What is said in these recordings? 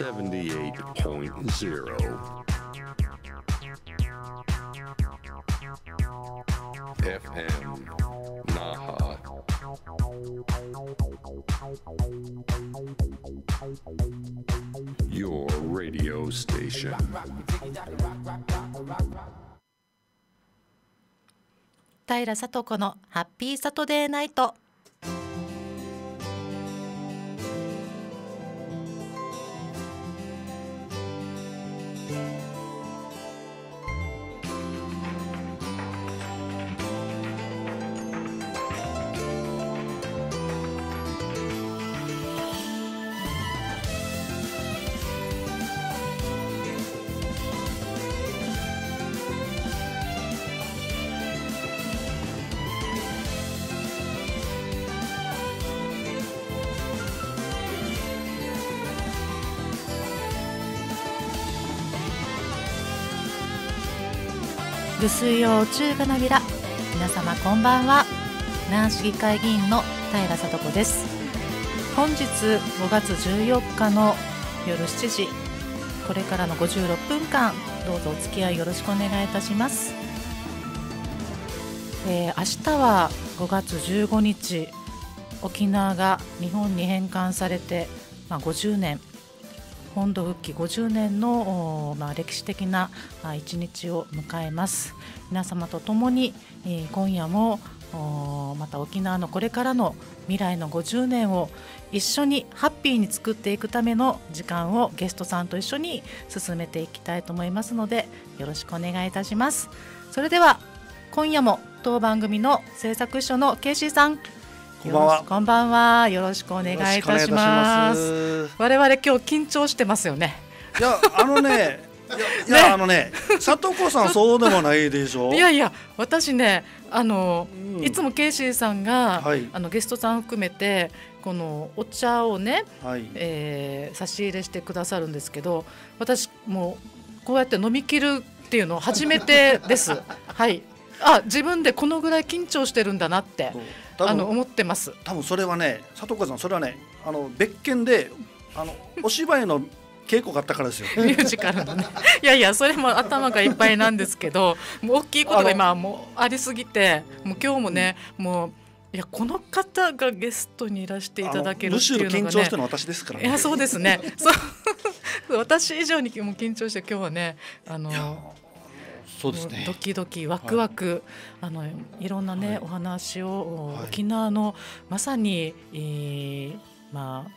78.0 FM Naha. Your radio station. 平里子のハッピーサトデーナイト。水曜中華のビラ皆様こんばんは南市議会議員の平聡子です本日5月14日の夜7時これからの56分間どうぞお付き合いよろしくお願いいたします、えー、明日は5月15日沖縄が日本に返還されて、まあ、50年本土復帰50年の、まあ、歴史的な一日を迎えます皆様と共に、え今夜もまた沖縄のこれからの未来の50年を一緒にハッピーに作っていくための時間をゲストさんと一緒に進めていきたいと思いますのでよろしくお願いいたしますそれでは今夜も当番組の制作秘書のケイシーさんこんばんは。こんばんは。よろしくお願いいたします。ます我々今日緊張してますよね。いや、あのね。いや、ね、いやあのねいやいやあのね佐藤子さんそうでもないでしょ。いやいや、私ね、あの、うん、いつもケイシーさんが、はい、あのゲストさん含めて。このお茶をね、はい、えー、差し入れしてくださるんですけど、私もうこうやって飲み切るっていうのを初めてです。はい。あ、自分でこのぐらい緊張してるんだなって。あの思ってます多分それはね佐藤さんそれはねあの別件であの お芝居の稽古があったからですよ。ミュージカルのね。いやいや、それも頭がいっぱいなんですけど、もう大きいことが今もうありすぎて、もう今日もね、もう。いやこの方がゲストにいらしていただけるっていうのが、ね、緊張しの私ですから、ね、いやそうですね。そう 私以上にも緊張して今日はねあのそうですねドキドキワクワク、はい、あのいろんなね、はい、お話を、沖縄のまさに、えー、まあ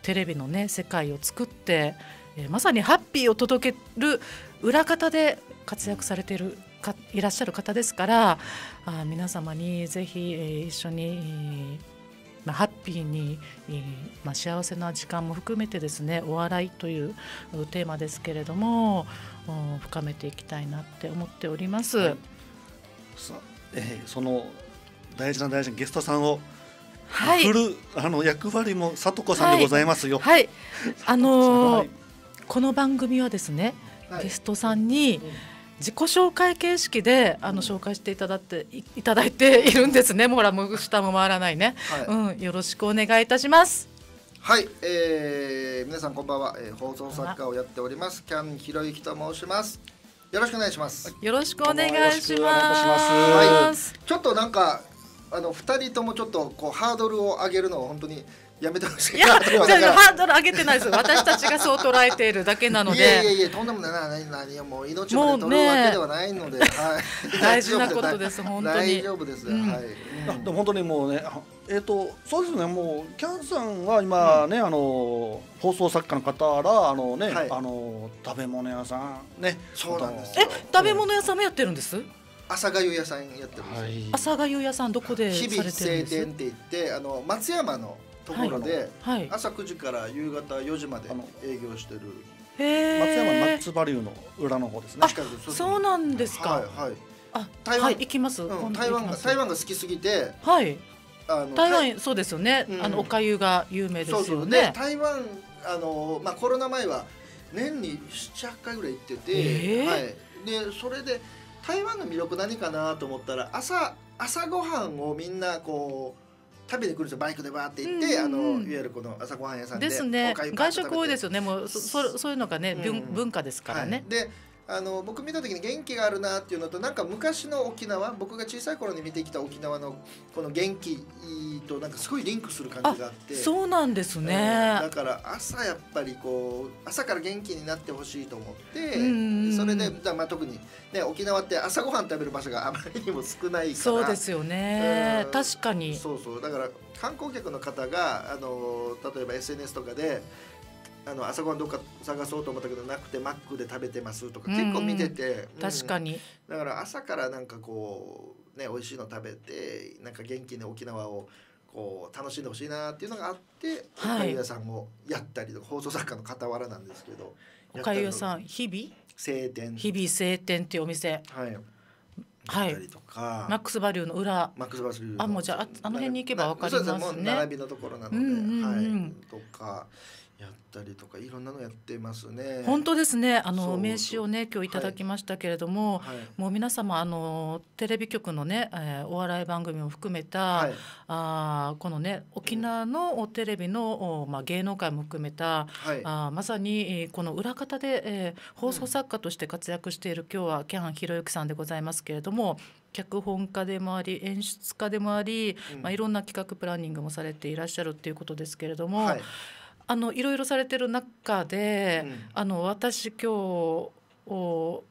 テレビのね世界を作って、えー、まさにハッピーを届ける裏方で活躍されているかいらっしゃる方ですからあ皆様にぜひ、えー、一緒に、えーまあ、ハッピーに、まあ、幸せな時間も含めてですねお笑いというテーマですけれども深めていきたいなって思っております。はい、えー、その大事な大事なゲストさんをはい、あの役割もさとこさんでございますよ。はい、はい、あのー、この番組はですね、ゲストさんに、うん自己紹介形式であの紹介していただっていただいているんですね。もらも下も回らないね、はい、うん、よろしくお願いいたします。はい、えー、皆さんこんばんは、えー、放送作家をやっておりますキャンひろゆきと申します。よろしくお願いします。よろしくお願いします。はい、ちょっとなんかあの二人ともちょっとこうハードルを上げるのを本当に。やめてほしいいや じゃハードル上げてないです私たちがそう捉えているだけなのでいやいやいやとんでもない何もう命を取るわけではないので、ね、はい、大事なことです本当に大丈夫です、うん、はい、うでも本当にもうねえっ、ー、とそうですねもうキャンさんは今ね、うん、あの放送作家の方らあのね、はい、あの食べ物屋さんねそうなんですえ食べ物屋さんもやってるんです、朝粥屋さんやってるす、はい、朝粥屋さんどこで日々晴天って言ってあの松山のところで、はい、朝9時から夕方4時まで営業してる松山ナッツバリューの裏の方ですねそうなんですか、はいはい、あ台湾、行きます、うん、台湾が台湾が好きすぎてはいあの台湾そうですよね、うん、あのお粥が有名ですよねそうそう台湾あの、まあ、コロナ前は年に78回ぐらい行ってて、えー、はい、でそれで台湾の魅力何かなと思ったら朝朝ごはんをみんなこう食べてくるんですよバイクでバーって行って、うんうんあのいわゆるこの朝ごはん屋さんでですね外食多いですよねもうそそういうのがね、うん、文化ですからね、はい、であの僕見た時に元気があるなっていうのとなんか昔の沖縄僕が小さい頃に見てきた沖縄のこの元気となんかすごいリンクする感じがあってそうなんですね、だから朝やっぱりこう朝から元気になってほしいと思ってそれで、まあ、特に、ね、沖縄って朝ごはん食べる場所があまりにも少ないからそうですよね確かにそうそうだから観光客の方があの例えば SNS とかであの朝ごはんどっか探そうと思ったけどなくてマックで食べてますとか結構見てて、うんうん、確かに、だから朝からなんかこうね美味しいの食べてなんか元気に沖縄をこう楽しんでほしいなっていうのがあって、はい、おかゆ屋さんをやったりとか放送作家の傍らなんですけどおかゆ屋さん日々晴天日々晴天っていうお店はいはい、マックスバリューの裏マックスバリューあもうじゃああの辺に行けば分かりますね並びのところなので、うんうんうん、はいとかやったりとかいろんなのやってますね。本当ですね。あの名刺をね今日いただきましたけれども、はいはい、もう皆様あのテレビ局のね、えー、お笑い番組も含めた、はい、あこのね沖縄のテレビの、まあ芸能界も含めた、はい、あまさにこの裏方で、えー、放送作家として活躍している、うん、今日はキャン博之さんでございますけれども。脚本家でもあり演出家でもあり、うん、まあ、いろんな企画プランニングもされていらっしゃるっていうことですけれども、はい、あのいろいろされてる中で、うん、あの私今日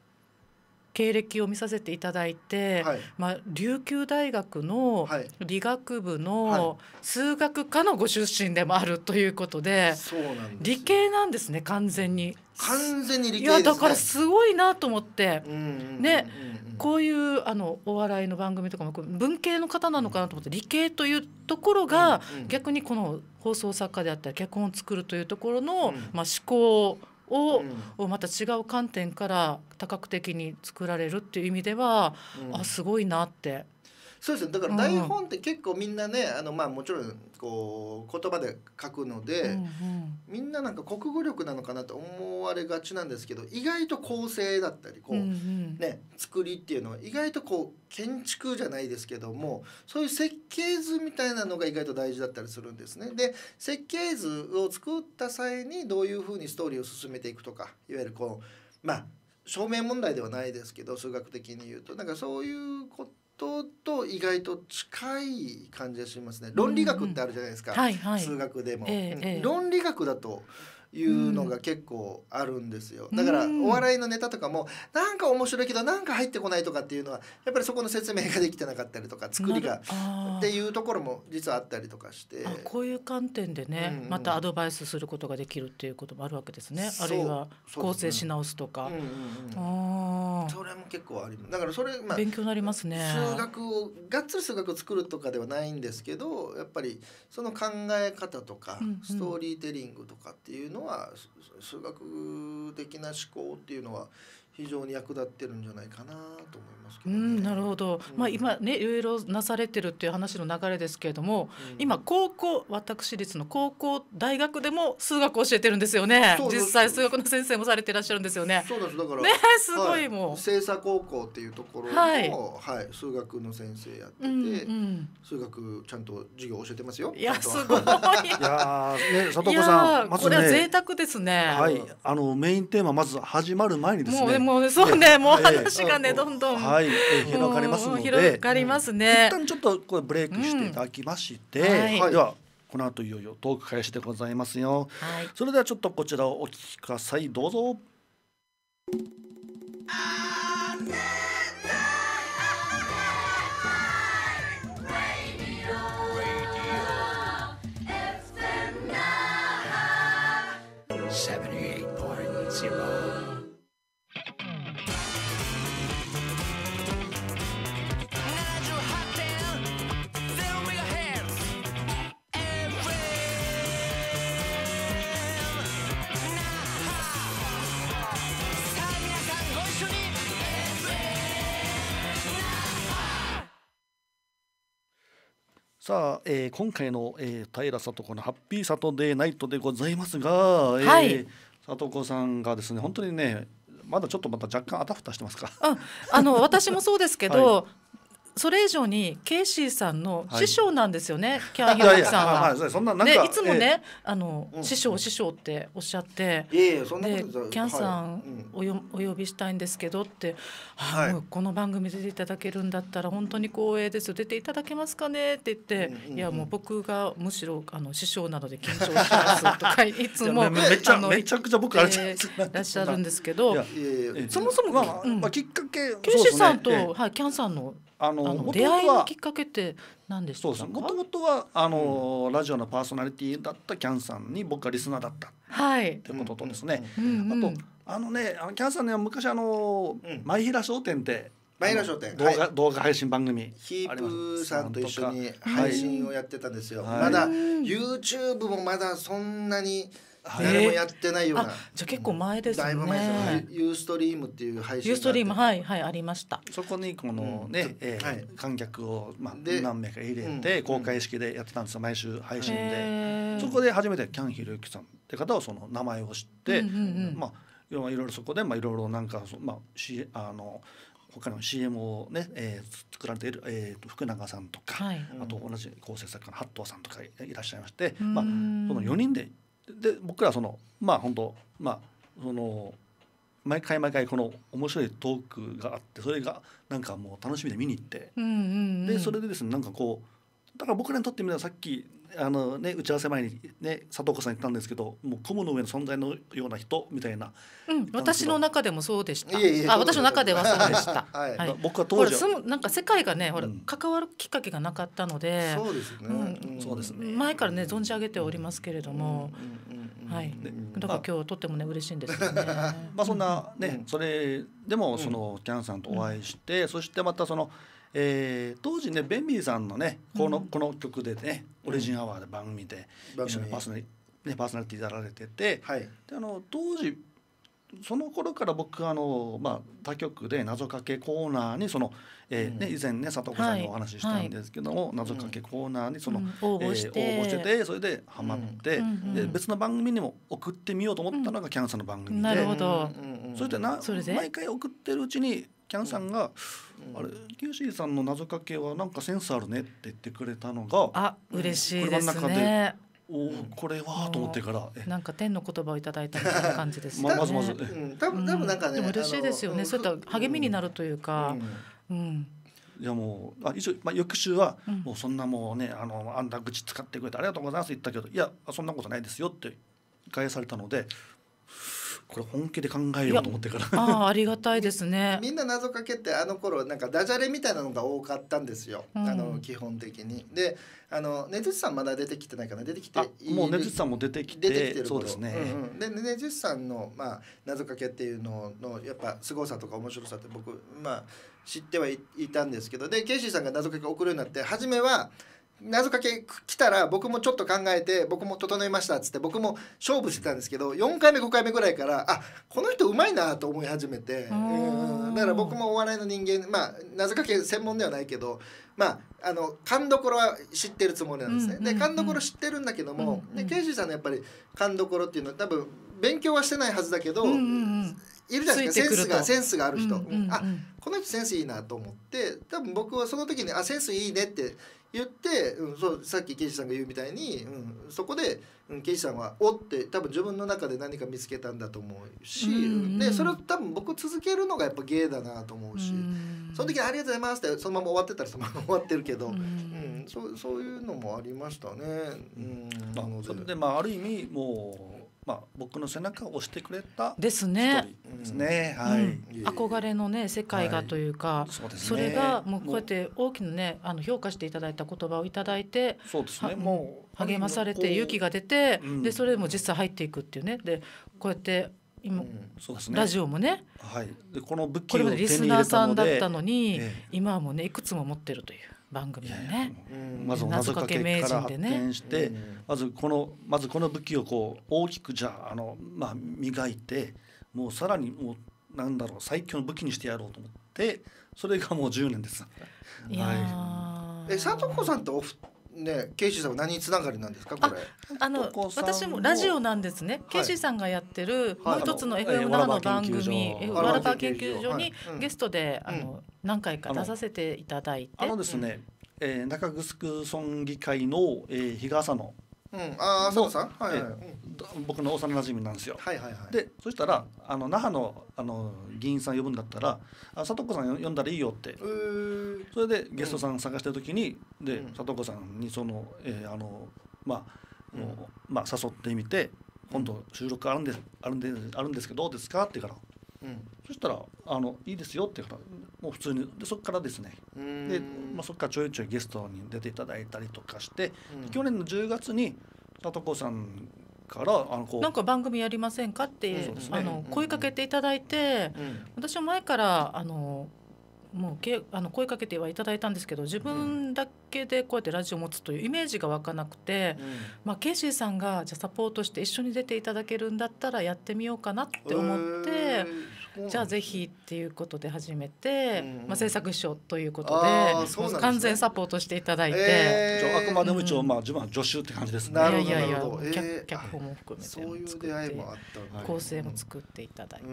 経歴を見させていただいて、はい、まあ、琉球大学の理学部の数学科のご出身でもあるということで,、理系なんですね完全に。完全に理系、ね、いやだからすごいなと思って、ねこういうあのお笑いの番組とかも文系の方なのかなと思って理系というところが、逆にこの放送作家であったり脚本を作るというところの、まあ、思考を、うん、また違う観点から多角的に作られるっていう意味では、うん、あすごいなってそうですだから台本って結構みんなね、あのまあもちろんこう言葉で書くので、うんうん、みんななんか国語力なのかなと思われがちなんですけど意外と構成だったりこう、うんうん、ね作りっていうのは意外とこう建築じゃないですけどもそういう設計図みたいなのが意外と大事だったりするんですね。で設計図を作った際にどういうふうにストーリーを進めていくとかいわゆるこうまあ証明問題ではないですけど数学的に言うとなんかそういうこととと意外と近い感じがしますね。論理学ってあるじゃないですか。うんはいはい、数学でも、えーえー、論理学だというのが結構あるんですよだからお笑いのネタとかもなんか面白いけどなんか入ってこないとかっていうのはやっぱりそこの説明ができてなかったりとか作りがっていうところも実はあったりとかしてこういう観点でね、うんうん、またアドバイスすることができるっていうこともあるわけですねあるいは構成し直すとか。それも結構ありだからそれ、まあ、勉強なりますね数学をがっつり数学を作るとかではないんですけどやっぱりその考え方とか、うんうん、ストーリーテリングとかっていうののは数学的な思考っていうのは非常に役立ってるんじゃないかなと思いますけど、ね、うん、なるほど、うん、まあ、今ねいろいろなされてるっていう話の流れですけれども、うん、今高校私立の高校大学でも数学を教えてるんですよね実際数学の先生もされていらっしゃるんですよねそうですだからねすごいもう、はい、精査高校っていうところの、はい、はい、数学の先生やってて、うんうん、数学ちゃんと授業教えてますよいやすごいいやね佐藤さんまね、これは贅沢ですねはいあのメインテーマまず始まる前にですねもうそうね、もう話がね、どんどん。はい、広がりますので。広がりますね。一旦ちょっと、これブレイクしていただきまして、では。この後いよいよトーク開始でございますよ、はい、それではちょっとこちらをお聞きくださいどうぞさあ、えー、今回の、えー、平里子のハッピーサトデーナイトでございますが、はい、えー、子さんがですね本当にねまだちょっとまた若干あたふたしてますか。あ、あの私もそうですけど、それ以上にケイシーさんの師匠なんですよね、はい、キャン・ユーキさんは。いそんななんでいつもね、あの、師匠師匠っておっしゃって、でキャンさんおよ、お呼びしたいんですけどって、はい、この番組出ていただけるんだったら本当に光栄ですよ出ていただけますかねって言って、いやもう僕がむしろあの師匠なので緊張しますとか いつもめちゃめちゃくちゃ僕あれらっしゃるんですけど、そもそも、まあきっかけケイシーさんと、はいキャンさんのあの出会いのきっかけって何でしたかもともとはあの、うん、ラジオのパーソナリティだったキャンさんに僕はリスナーだったはい。ってこととですね、あとあのねキャンさんね昔あの、うん、前平商店って前平商店動画、はい、動画配信番組ヒープさんと一緒に配信をやってたんですよ、はい、まだ YouTube もまだそんなに、誰もやってないような、えー、じゃ結構前ですねだいぶ前ですユーストリームっていう配信ユーストリームはいはいありましたそこにこのね、うん、えーはい、観客を、まあ、何名か入れて、公開式でやってたんですよ毎週配信で、そこで初めてキャンヒルユキさんって方をその名前を知って、うんうんうん、まあいろいろそこで、まあ、いろいろなんか、そ、まあ、しあの他の CM をね、えー、作られている、えー、と福永さんとか、はい、あと同じ構成作家の八頭さんとかいらっしゃいまして、まあ、その4人でで僕らそのまあ本当まあその毎回毎回この面白いトークがあってそれがなんかもう楽しみで見に行って、でそれでですねなんかこうだから僕らにとってみればさっきあのね、打ち合わせ前に、ね、佐藤子さん言ったんですけどもう雲の上の存在のような人みたいな、うん、私の中でもそうでしたあ私の中ではそうでした、はい、はい、僕は当時はなんか世界がねほら、うん、関わるきっかけがなかったのでそうですね,、うんう前からね存じ上げておりますけれども、はい、だから今日とってもね嬉しいんですよね。まあそんなね、それでもそのキャンさんとお会いして、そしてまたその。えー、当時ねベンビーさんのねこの,、この曲でね「オリジンアワー」で番組で一緒にパーソナリ,、ね、パーソナリティやられてて、はい、であの当時その頃から僕あの、まあ、他局で謎かけコーナーにその、えーね以前ね佐藤子さんにお話ししたんですけども、謎かけコーナーにその、応募してえ応募しててそれでハマって、で別の番組にも送ってみようと思ったのがキャンさんの番組で、なるほどそれでな毎回送ってるうちにキャンさんが「うんあれ牛シーさんの謎かけはなんかセンスあるねって言ってくれたのがあ嬉しいですね。おこれはと思ってから、なんか天の言葉をいただいたみたいな感じですね。まずまず、多分多分なんかね、嬉しいですよね。そういった励みになるというか、うん。いやもうあ一応、まあ、翌週は、もうそんなもうねあのあんた口使ってくれてありがとうございます言ったけどいやそんなことないですよって返されたのでこれ本気で考えようと思ってからああありがたいですね みんな謎かけってあの頃なんかダジャレみたいなのが多かったんですよ、うん、あの基本的にであの根津さんまだ出てきてないかな出てきてもう根津さんも出てきて出てきてるそうですね、うんうん、で根津さんの、まあ、謎かけっていうののやっぱすごさとか面白さって僕まあ知ってはいたんですけどでケイシーさんが謎かけ送るようになって初めは「謎かけ来たら僕もちょっと考えて僕も整いましたっつって僕も勝負してたんですけど4回目5回目ぐらいからあこの人うまいなと思い始めてうんだから僕もお笑いの人間まあ謎かけ専門ではないけどまああの勘どころは知ってるつもりなんですね。うんうんうん、で勘どころ知ってるんだけども、うんうん、でケイシーさんのやっぱり勘どころっていうのは多分勉強はしてないはずだけど、うんうんうんいるじゃないですかセンスがセンスがある人、うんうんうん、あこの人センスいいなと思って多分僕はその時にあセンスいいねって言って、うん、そうさっき刑事さんが言うみたいに、うん、そこで、うん、刑事さんは「お」って多分自分の中で何か見つけたんだと思うし、うんうん、でそれを多分僕続けるのがやっぱ芸だなと思うし、うん、その時「ありがとうございます」ってそのまま終わってたらそのまま終わってるけど、うん、うん、そうそういうのもありましたね。うん、なのでで、まあ、ある意味もうまあ、僕の背中を押してくれたですね。ですね、はい、憧れのね世界がというか、はいそうね、それがもうこうやって大きなねあの評価していただいた言葉をいただいて、そうですね。もう励まされて勇気が出て、うん、でそれも実際入っていくっていうねでこうやって今、そうですね、ラジオもね、はい、でこの物件。これまでリスナーさんだったのに、ええ、今はもうねいくつも持ってるという。番組ね、まず謎かけから発展して、まずこのまずこの武器をこう大きくじゃあの、まあ、磨いてもうさらにもうなんだろう最強の武器にしてやろうと思ってそれがもう10年です。いやはい、え佐藤子さんってお二ね、ケイシーさんは何つながりなんですか、これ。あの、私もラジオなんですね。ケイシーさんがやってる、もう一つの FM 那覇の番組、ワラパ研究所にゲストで、あの、何回か出させていただいて。あのですね、えー、中城村議会の、えー、日傘のうん、あ佐藤さん、はい、はい、僕の幼馴染なんですよ。はいはいはい、でそしたらあの那覇のあの議員さん呼ぶんだったら「あ佐藤子さん呼んだらいいよ」って、えー、それでゲストさん探してる時に、うん、で佐藤子さんにその,、えー、あのまあ、うん、まあ、誘ってみて「今度収録あるんですあるんであるんですけどどうですか?」って言うからうん、そしたらあのいいですよってからもう普通にでそこからですねで、まあ、そこからちょいちょいゲストに出ていただいたりとかして、うん、去年の10月に里子さんからあのこうなんか番組やりませんかって、ね、あの声かけていただいて、うん、私は前からあのもうけあの声かけてはいただいたんですけど自分だけでこうやってラジオを持つというイメージが湧かなくて、うん、まあ、ケイシーさんがじゃサポートして一緒に出ていただけるんだったらやってみようかなって思って。じゃあぜひっていうことで始めて、まあ、制作秘書ということで、ね、完全サポートしていただいて、えー、あくまでも一応、まあ、自分は助手って感じですね。なるほどいやえー、脚本も含めてそういう出会いもあった構成も作っていただいて、う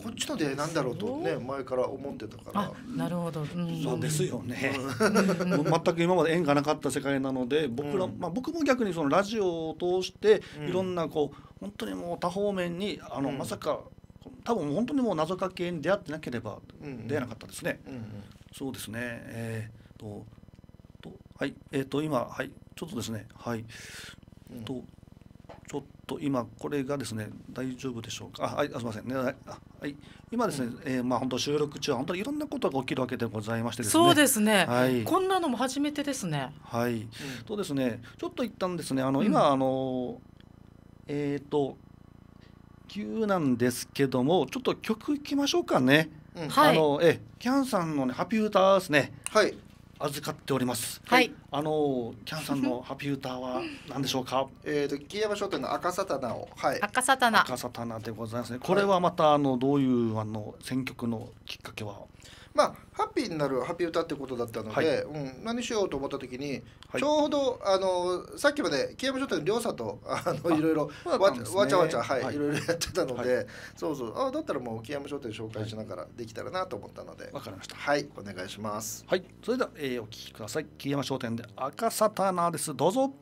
ん、こっちの出会いなんだろうとね前から思ってたからなるほど、うん、そうですよね 全く今まで縁がなかった世界なので僕ら、うん、まあ、僕も逆にそのラジオを通していろんなこう本当にもう多方面にあの、まさか多分本当にもう謎かけに出会ってなければ出会えなかったですね。そうですね。えー、ととはいえー、と今はいちょっとですねはい、うん、とちょっと今これがですね大丈夫でしょうかあはいあすみませんねはい、今ですね、うん、えー、まあ本当収録中は本当にいろんなことが起きるわけでございまして、ね、そうですね、はい、こんなのも初めてですねはい、うん、そですねちょっと一旦ですねあの今、うん、あのえっ、ー、と急なんですけどもちょっと曲いきましょうかね、うん、あのえキャンさんの、ね、ハッピー歌ですねはい預かっております。はい。あのキャンさんのハピー歌は何でしょうか。えっと桐山商店の赤サタナをはい。赤サタナ。赤サタナでございますね。これはまたあのどういうあの選曲のきっかけは。まあハッピーになるハッピー歌ってことだったので、はい、うん、何しようと思った時に、はい、ちょうどあのさっきまで木山書店の両者とあのいろいろわ,、ね、わちゃわちゃ、はい、はい、いろいろやってたので、そうそうあだったらもう木山書店紹介しながらできたらなと思ったのでわ、かりましたはいお願いしますはいそれでは、えー、お聞きください木山書店で赤サタナですどうぞ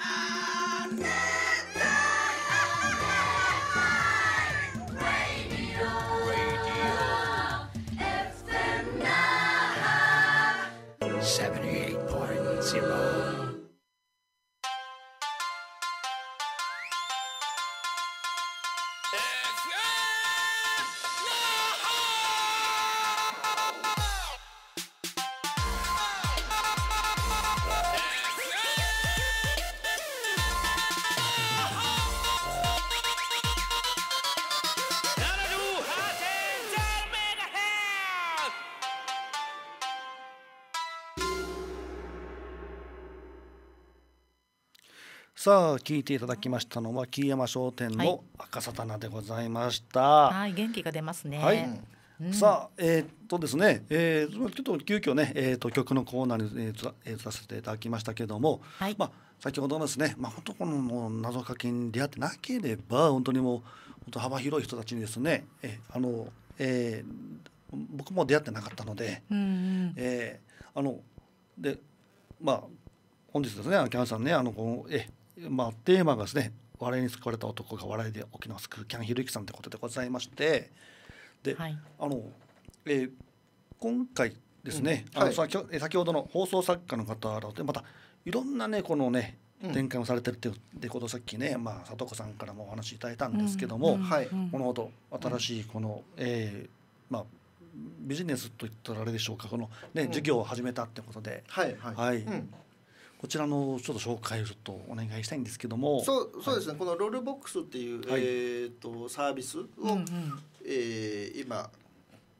Ah! さあ聞いていただきましたのは木山商店の赤魚でございました。はい、はい、元気が出ますね。はい。うん、さあえー、っとですね、えー、ちょっと急遽ねえー、っと曲のコーナーにえー、えー、させていただきましたけども、はい、まあ先ほどのですね、まあ本当このもう謎かけに出会ってなければ本当にもう本当幅広い人たちにですね、えあの、えー、僕も出会ってなかったので、うんうん、えあのでまあ本日ですね、秋山さんね、あのこのえまあ、テーマがですね「笑いに救われた男が笑いで沖縄救うキャン・ヒルキさん」ということでございましてで、はい、あの、えー、今回ですね、うん、あの先先ほどの放送作家の方でまたいろんなねこのね展開をされてるっていうことさっきね、まあ、里子さんからもお話しいただいたんですけども、うんはい、このほど新しいこの、うん、えー、まあビジネスといったらあれでしょうかこの、ね、授業を始めたってことで、はい、はいはいうん、こちらのちょっと紹介をちょっとお願いしたいんですけどもそうそうですね、はい、このロールボックスっていう、はい、えーと、サービスを、うんうん、えー、今、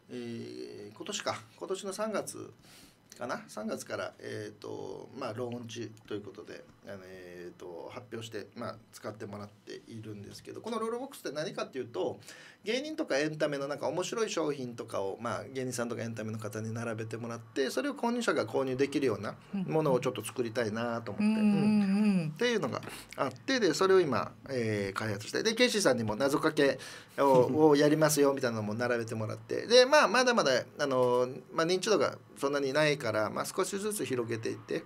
えー、今年か今年の3月かな3月から、えーとまあ、ローンチということで、えーと、発表して、まあ、使ってもらっているんですけどこのロールボックスって何かっていうと芸人とかエンタメのなんか面白い商品とかを、まあ、芸人さんとかエンタメの方に並べてもらってそれを購入者が購入できるようなものをちょっと作りたいなと思って、うんうん、っていうのがあってでそれを今、えー、開発してでケイシーさんにも謎かけを をやりますよみたいなのも並べてもらってで、まあ、まだまだあの、まあ、認知度がそんなにないかから、まあ、少しずつ広げていって。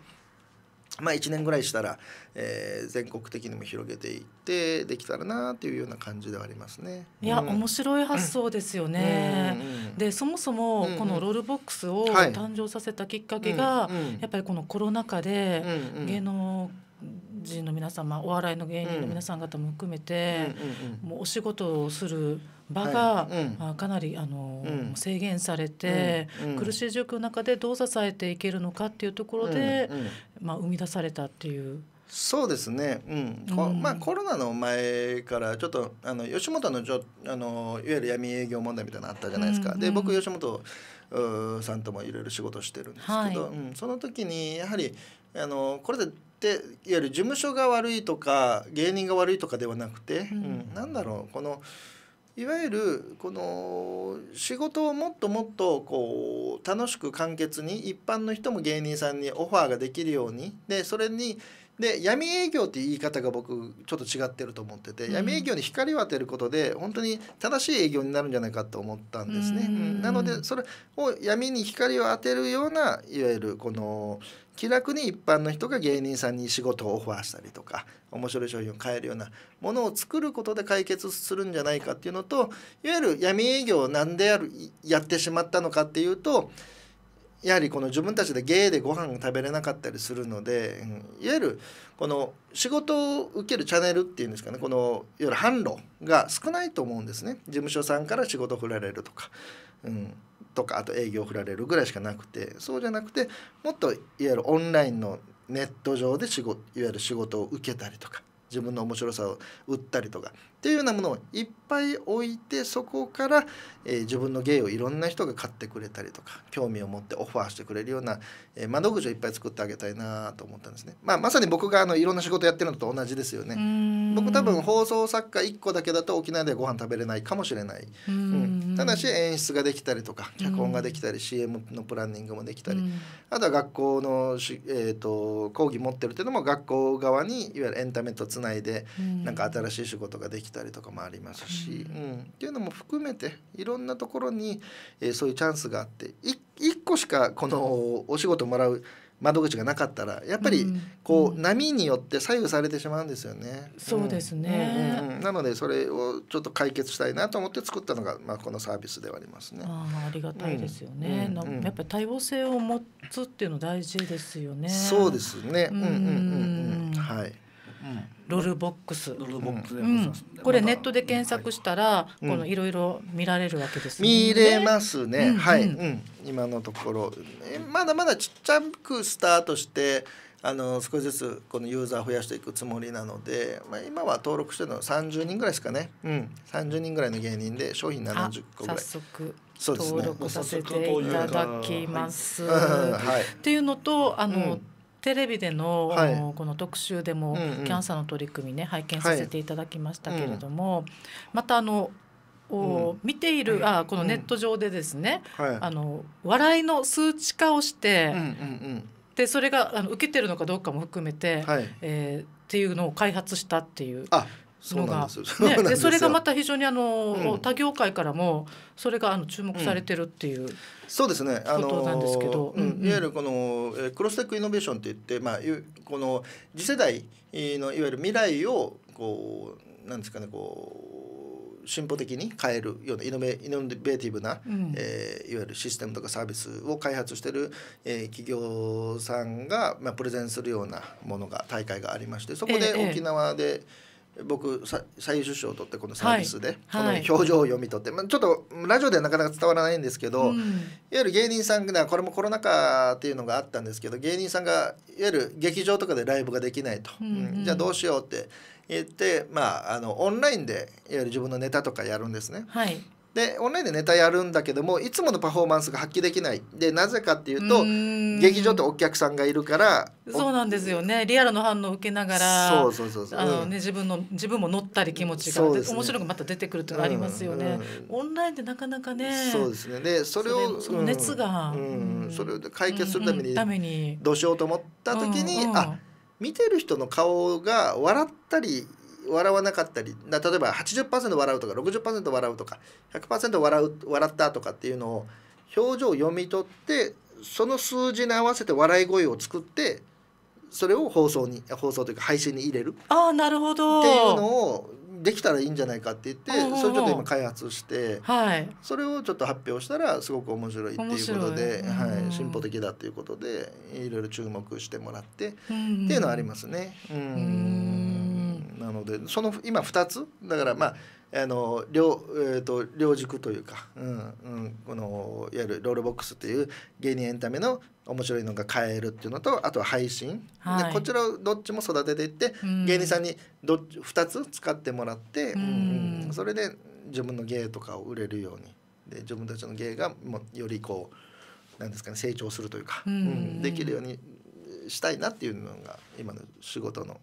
まあ、1年ぐらいしたら、えー、全国的にも広げていってできたらなというような感じではありますね。いや、うん、面白い発想ですよね。うん、でそもそもこのロールボックスを誕生させたきっかけが、やっぱりこのコロナ禍で芸能人の皆様お笑いの芸人の皆さん方も含めて、もうお仕事をする。場が、はかなりあの、制限されて、苦しい状況の中でどう支えていけるのかっていうところで、まあ、生み出されたっていう。そうですね、うん、うん、まあ、コロナの前からちょっとあの吉本のちょあのいわゆる闇営業問題みたいなのあったじゃないですか、うんうん、で僕吉本さんともいろいろ仕事してるんですけど、はい、うん、その時にやはりあのこれででいわゆる事務所が悪いとか芸人が悪いとかではなくて、うん、うん、なんだろうこの。いわゆるこの仕事をもっともっとこう楽しく簡潔に一般の人も芸人さんにオファーができるようにでそれにで闇営業っていう言い方が僕ちょっと違ってると思ってて、闇営業に光を当てることで本当に正しい営業になるんじゃないかと思ったんですね。なのでそれを闇に光を当てるようないわゆるこの気楽に一般の人が芸人さんに仕事をオファーしたりとか面白い商品を買えるようなものを作ることで解決するんじゃないかっていうのといわゆる闇営業を何でやるやってしまったのかっていうとやはりこの自分たちで芸でご飯食べれなかったりするので、うん、いわゆるこの仕事を受けるチャンネルっていうんですかねこのいわゆる販路が少ないと思うんですね事務所さんから仕事振られるとかうん、とかあと営業振られるぐらいしかなくてそうじゃなくてもっといわゆるオンラインのネット上で仕事いわゆる仕事を受けたりとか自分の面白さを売ったりとかっていうようなものをいっぱい置いてそこから、えー、自分の芸をいろんな人が買ってくれたりとか興味を持ってオファーしてくれるような、えー、窓口をいっぱい作ってあげたいなと思ったんですね、まあ、まさに僕があのいろんな仕事やってるのと同じですよね僕多分放送作家1個だけだと沖縄ではご飯食べれないかもしれない、うん、ただし演出ができたりとか脚本ができたり CM のプランニングもできたりあとは学校のし、えーと、と講義持ってるっていうのも学校側にいわゆるエンタメとつつないでなんか新しい仕事ができたりとかもありますし、うん、っていうのも含めていろんなところに、えー、そういうチャンスがあって1個しかこのお仕事もらう窓口がなかったらやっぱりこう、うん、波によって左右されてしまうんですよね。そうですね、うんうんうん、なのでそれをちょっと解決したいなと思って作ったのが、まあ、このサービスではありますね。あありがたいですよね、うんうんうん、やっぱり多様性を持つっていうの大事ですよね。そうですね、うんうんうんうん、はいロルボックス。ロルボックス、うん、これネットで検索したら、このいろいろ見られるわけです、ね、見れますね。はい、今のところ、まだまだちっちゃくスタートして。あの少しずつこのユーザー増やしていくつもりなので、まあ、今は登録してるのは30人ぐらいですかね、うん、30人ぐらいの芸人で商品70個ぐらい。早速登録させていただきます。はい、っていうのとあの、うんテレビでのはい、この特集でも、うんうん、キャンサーの取り組みね拝見させていただきましたけれども、はいうん、またあのを見ている、うん、あこのネット上でですね、うんはい、あの笑いの数値化をして、うんうんうん、でそれがあの受けてるのかどうかも含めて、はい、えー、っていうのを開発したっていう。あのがでそれがまた非常にあの、うん、他業界からもそれがあの注目されてるっていう、うん、そうですねあのなんですけど、うんうん、いわゆるこの、クロステックイノベーションっていって、まあ、この次世代のいわゆる未来をこうなんですかねこう進歩的に変えるようなイノベイノベーティブな、うん、えー、いわゆるシステムとかサービスを開発してる、えー、企業さんが、まあ、プレゼンするようなものが大会がありましてそこで沖縄で、えー僕最優秀賞を取ってこのサービスで、はい、この表情を読み取って、まあ、ちょっとラジオではなかなか伝わらないんですけど、うん、いわゆる芸人さんがこれもコロナ禍っていうのがあったんですけど芸人さんがいわゆる劇場とかでライブができないと、うん、うん、じゃあどうしようって言って、まあ、あのオンラインでいわゆる自分のネタとかやるんですね。はい、でオンラインでネタやるんだけどもいつものパフォーマンスが発揮できないでなぜかっていうと劇場ってお客さんがいるからそうなんですよねリアルの反応を受けながらそうそうそうあの、ね、自分の自分も乗ったり気持ちが、ね、面白くまた出てくるといありますよね、うんうん、オンラインでなかなかねそうですねでそれをその熱が、うんそれを解決するために,、ためにどうしようと思った時に、うんうん、あ見てる人の顔が笑ったり笑わなかったり例えば80%笑うとか60%笑うとか100%笑う笑ったとかっていうのを表情を読み取ってその数字に合わせて笑い声を作ってそれを放送に放送というか配信に入れるあなるほどっていうのをできたらいいんじゃないかって言ってそれちょっと今開発して、はい、それをちょっと発表したらすごく面白いっていうことで、はい、進歩的だっていうことでいろいろ注目してもらって、っていうのはありますね。うんなのでその今2つだからまああの両,、えーと、両軸というか、うんうん、このいわゆるロールボックスという芸人エンタメの面白いのが変えるっていうのとあとは配信、はい、でこちらをどっちも育てていって、うん、芸人さんにどっ2つ使ってもらって、うん、うん、それで自分の芸とかを売れるようにで自分たちの芸がもよりこうなんですかね成長するというか、うん、うん、できるようにしたいなっていうのが今の仕事の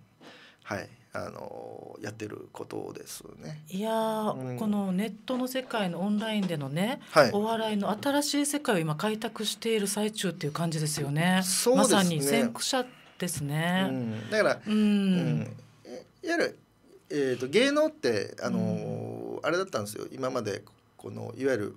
はいあのやってることですね。いや、うん、このネットの世界のオンラインでのね、はい、お笑いの新しい世界を今開拓している最中っていう感じですよね。ねまさに先駆者ですね。うん、だから、うん、いわゆるえっ、ー、と芸能ってあの、あれだったんですよ。今までこのいわゆる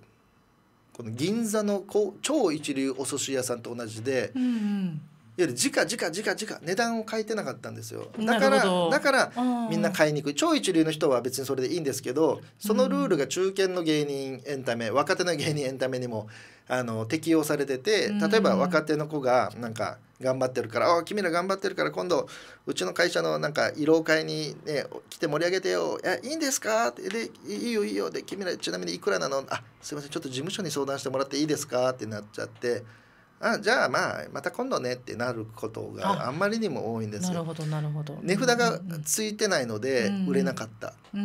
この銀座のこう超一流お寿司屋さんと同じで、うんうん、ゆる時価時価時価時価値段を変えてなかったんですよだからだからみんな買いにくい超一流の人は別にそれでいいんですけどそのルールが中堅の芸人エンタメ若手の芸人エンタメにもあの適用されてて例えば若手の子がなんか頑張ってるから「あ君ら頑張ってるから今度うちの会社のなんか慰労会に、ね、来て盛り上げてよ」いや「いいんですか?」ってで「いいよいいよ」で「君らちなみにいくらなのあすいませんちょっと事務所に相談してもらっていいですか?」ってなっちゃって。あじゃあまあまた今度ねってなることがあんまりにも多いんですよ。なるほどなるほど。値札がついてないので売れなかった。で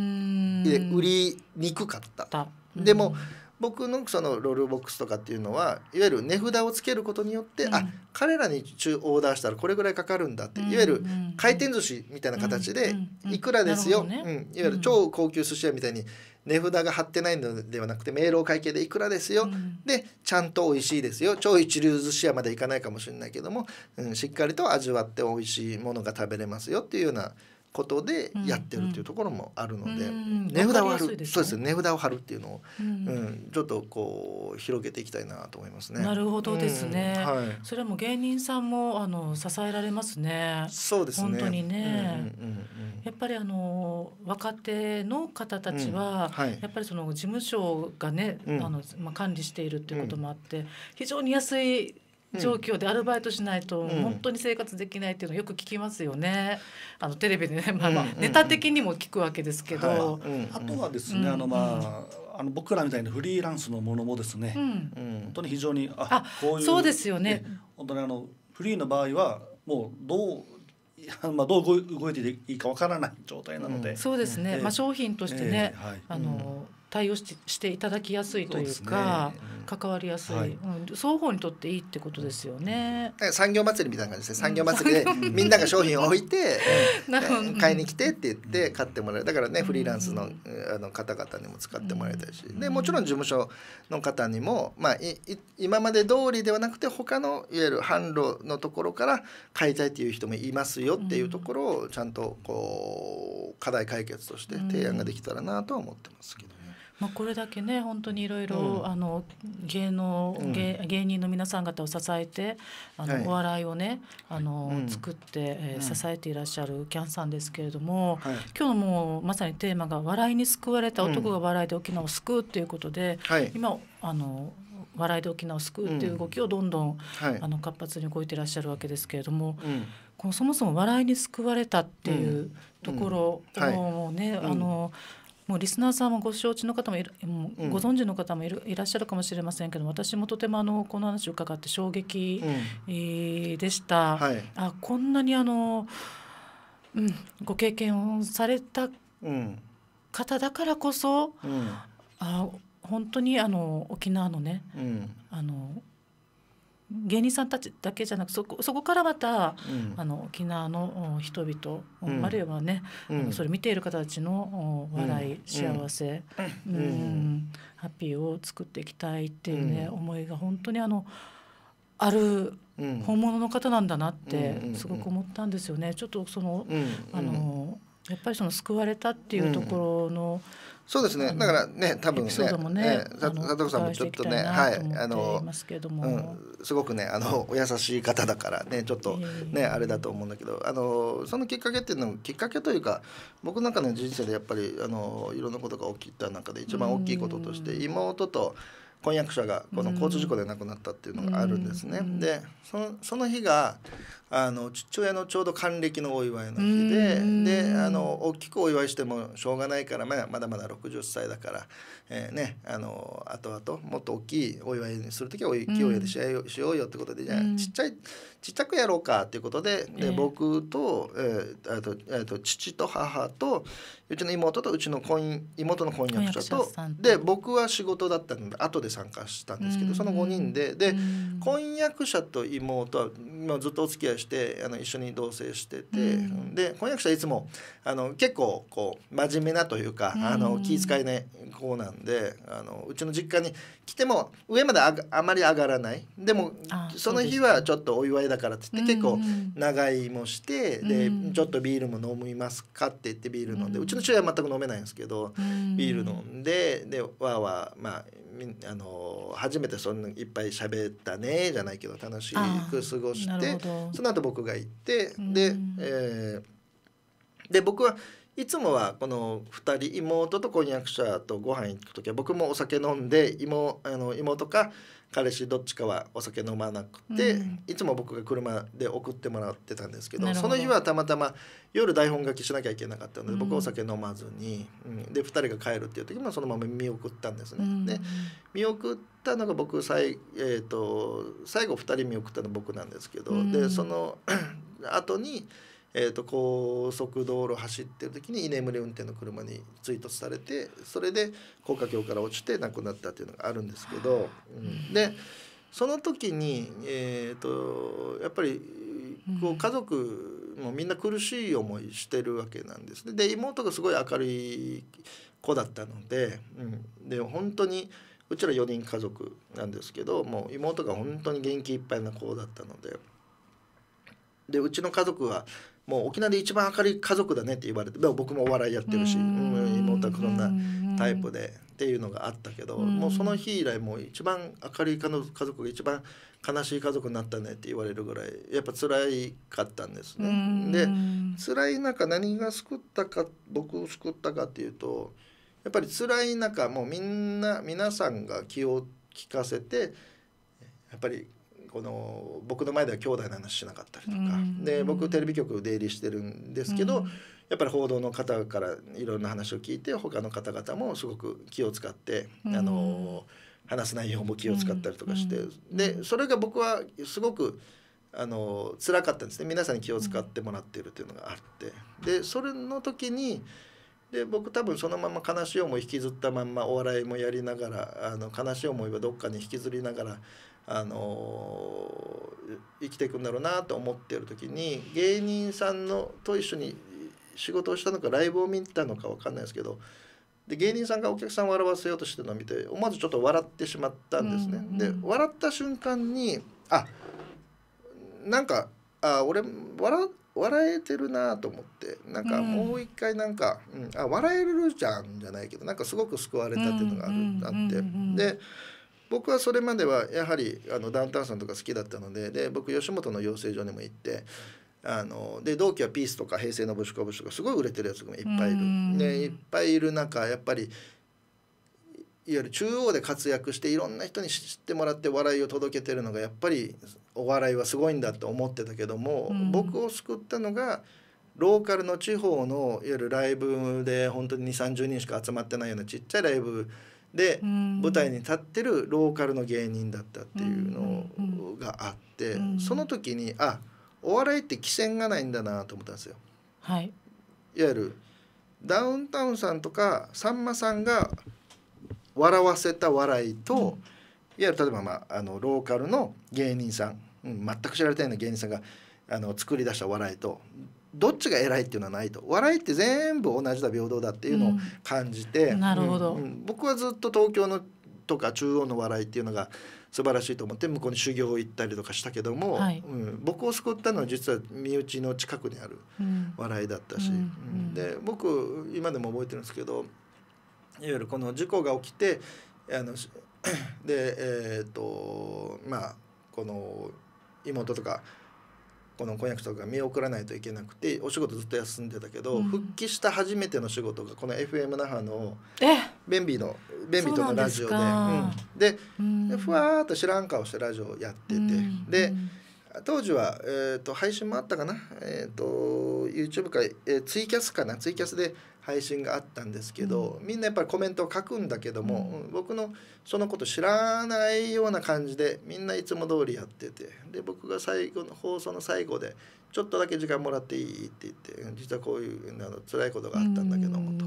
売りにくかった。でも僕のそのロールボックスとかっていうのはいわゆる値札をつけることによって、うん、あ彼らに中オーダーしたらこれぐらいかかるんだって、いわゆる回転寿司みたいな形でいくらですよ、うん、いわゆる超高級寿司屋みたいに値札が貼ってないのではなくて明朗会計でいくらですよ、うん、でちゃんと美味しいですよ超一流寿司屋までいかないかもしれないけども、うん、しっかりと味わって美味しいものが食べれますよっていうようなことでやってるっていうところもあるので、値札を貼る、ね、そうです値札を貼るっていうのを、うん、うん、ちょっとこう広げていきたいなと思いますね。なるほどですね。うん、はい、それも芸人さんもあの支えられますね。そうですね。本当にね、やっぱりあの若手の方たちは、はい、やっぱりその事務所がね、あのまあ管理しているっていうこともあって、非常に安い状況でアルバイトしないと本当に生活できないっていうのよく聞きますよね。あのテレビでね、まあまあネタ的にも聞くわけですけど、あとはですね、あのまあ。あの僕らみたいなフリーランスのものもですね、本当に非常にあこういうそうですよね本当にあのフリーの場合はもうどうまあどう動いていいかわからない状態なので、そうですね、まあ商品としてね、あの対応してしていただきやすいというか、関わりやすい、はい、うん、双方にとっていいってことですよね。産業祭りみたいな感じですね産業祭りで みんなが商品を置いて買いに来てって言って買ってもらう。だからねフリーランスのあの方々にも使ってもらいたいしでもちろん事務所の方にも、まあ、い今まで通りではなくて他のいわゆる販路のところから買いたいっていう人もいますよっていうところをちゃんとこう課題解決として提案ができたらなとは思ってますけどまあ、これだけね本当にいろいろ芸能、うん、芸人の皆さん方を支えてあの、はい、お笑いをねあの、作って、えー、支えていらっしゃるキャンさんですけれども、今日もうまさにテーマが「笑いに救われた男が笑いで沖縄を救う」っていうことで、今あの笑いで沖縄を救うっていう動きをどんどん、うん、あの活発に動いていらっしゃるわけですけれども、うん、このそもそも笑いに救われたっていうところをね、あの、うんもうリスナーさんもご承知の方もいるもうご存知の方もいる、うん、いらっしゃるかもしれませんけど私もとてもあのこの話を伺って衝撃、うん、でした、はい、あこんなにあの、うん、ご経験をされた方だからこそ、うん、あ本当にあの沖縄のね、あの芸人さんたちだけじゃなくそこそこからまた、うん、あの沖縄の人々、うん、あるいはね、うん、それ見ている方たちの笑い、うん、幸せ、うんハッピーを作っていきたいっていうね、思いが本当にあのある本物の方なんだなってすごく思ったんですよね。ちょっとその、あのやっぱりその救われたっていうところの、そうですね。だからね、多分ね、佐藤さんもちょっとね、はい、あの、うん、すごくね、あのお優しい方だからね、ちょっとね、あれだと思うんだけど、あのそのきっかけっていうのきっかけというか、僕なんかの人生でやっぱりあのいろんなことが起きた中で一番大きいこととして、妹と婚約者がこの交通事故で亡くなったっていうのがあるんですね。で、そその日があの父親のちょうど還暦のお祝いの日でであの大きくお祝いしてもしょうがないから、まだまだ60歳だから、えー、ね、あの後々もっと大きいお祝いする時は大きいお祝いでしよ,、うしようよってことでじゃあちっちゃいちっちゃくやろうかっていうことでで僕と,、えーあとえー、と父と母とうちの妹とうちの婚妹の婚約者とで僕は仕事だったので後で参加したんですけどその5人でで婚約者と妹はずっとお付き合いしてしてあの一緒に同棲してて、うん、で婚約者いつもあの結構こう真面目なというか、うん、あの気遣いね子なんであのうちの実家に来ても上まであまり上がらないでもその日はちょっとお祝いだからって言って結構長居もして、でちょっとビールも飲みますかって言ってビール飲んで、うちの父親は全く飲めないんですけど、ビール飲んででわーわーまああの初めてそんないっぱい喋ったねじゃないけど楽しく過ごしてその後僕が行ってで、えー、で僕はいつもはこの2人妹と婚約者とご飯行く時は僕もお酒飲んで妹あの妹か彼氏どっちかはお酒飲まなくて、うん、いつも僕が車で送ってもらってたんですけどその日はたまたま夜台本書きしなきゃいけなかったので僕はお酒飲まずに、うん、で2人が帰るっていう時もそのまま見送ったんですね。うん、で見送ったのが僕最,、えーと、最後2人見送ったの僕なんですけど、でその 後に。えーと、高速道路走ってる時に居眠り運転の車に追突されてそれで高架橋から落ちて亡くなったっていうのがあるんですけど、うん、でその時に、えーと、とやっぱりこう家族もみんな苦しい思いしてるわけなんですね。で妹がすごい明るい子だったので、うん、で本当にうちら4人家族なんですけどもう妹が本当に元気いっぱいな子だったので。でうちの家族はもう沖縄で一番明るい家族だねって言われて僕もお笑いやってるし、う妹はこんなタイプでっていうのがあったけど、もうその日以来もう一番明るい家族が一番悲しい家族になったねって言われるぐらいやっぱ辛いかったんですね。で辛い中何が救ったか僕を救ったかっていうとやっぱり辛い中もうみんな皆さんが気を利かせてやっぱりこの僕の前では兄弟の話しなかったりとか、うん、で僕テレビ局出入りしてるんですけど、うん、やっぱり報道の方からいろんな話を聞いて他の方々もすごく気を使って、あの話す内容も気を使ったりとかして、でそれが僕はすごくあの辛かったんですね皆さんに気を使ってもらってるというのがあってでそれの時にで僕多分そのまま悲しい思い引きずったまんまお笑いもやりながらあの悲しい思いはどっかに引きずりながらあの生きていくんだろうなと思ってる時に芸人さんのと一緒に仕事をしたのかライブを見たのか分かんないですけどで芸人さんがお客さんを笑わせようとしてるのを見て思わずちょっと笑ってしまったんですね。うんうん、で笑った瞬間にあなんかあ俺笑笑えてるなと思ってなんかもう一回なんか、うん、うん、あ笑えるじゃんじゃないけどなんかすごく救われたっていうのがある、あってで僕はそれまではやはりあのダウンタウンさんとか好きだったのでで僕吉本の養成所にも行ってあので同期はピースとか平成の武しこぶとかすごい売れてるやつがいっぱいいる。でいっぱいいる中やっぱりいわゆる中央で活躍していろんな人に知ってもらって笑いを届けてるのがやっぱりお笑いはすごいんだと思ってたけども、僕を救ったのがローカルの地方のいわゆるライブで本当に2 3 0人しか集まってないようなちっちゃいライブで舞台に立ってるローカルの芸人だったっていうのがあってその時にあお笑いって規制がないんだなと思ったんですよ。はい、いわゆるダウンタウンさんとかさんまさんが笑わせた笑いと、うん、いわゆる例えば、まあ、あのローカルの芸人さん、うん、全く知られてないような芸人さんがあの作り出した笑いとどっちが偉いっていうのはないと笑いって全部同じだ平等だっていうのを感じて、うん、なるほど、うん、僕はずっと東京のとか中央の笑いっていうのが素晴らしいと思って向こうに修行行ったりとかしたけども、はい、うん、僕を救ったのは実は身内の近くにある笑いだったし、うん、で僕今でも覚えてるんですけどいわゆるこの事故が起きてあの でえっ、ー、とまあこの妹とか。この婚約者が見送らないといけなくてお仕事ずっと休んでたけど、うん、復帰した初めての仕事がこの FM 那覇のベンビーの便ンとのラジオででうんで、ふわーっと知らん顔してラジオやってて、で。当時は、えーと、配信もあったかな、えーと、と YouTube か、えー、ツイキャスかなツイキャスで配信があったんですけど、うん、みんなやっぱりコメントを書くんだけども、うん、僕のそのこと知らないような感じでみんないつも通りやっててで僕が最後の放送の最後で「ちょっとだけ時間もらっていい?」って言って「実はこういうあの辛いことがあったんだけども」と。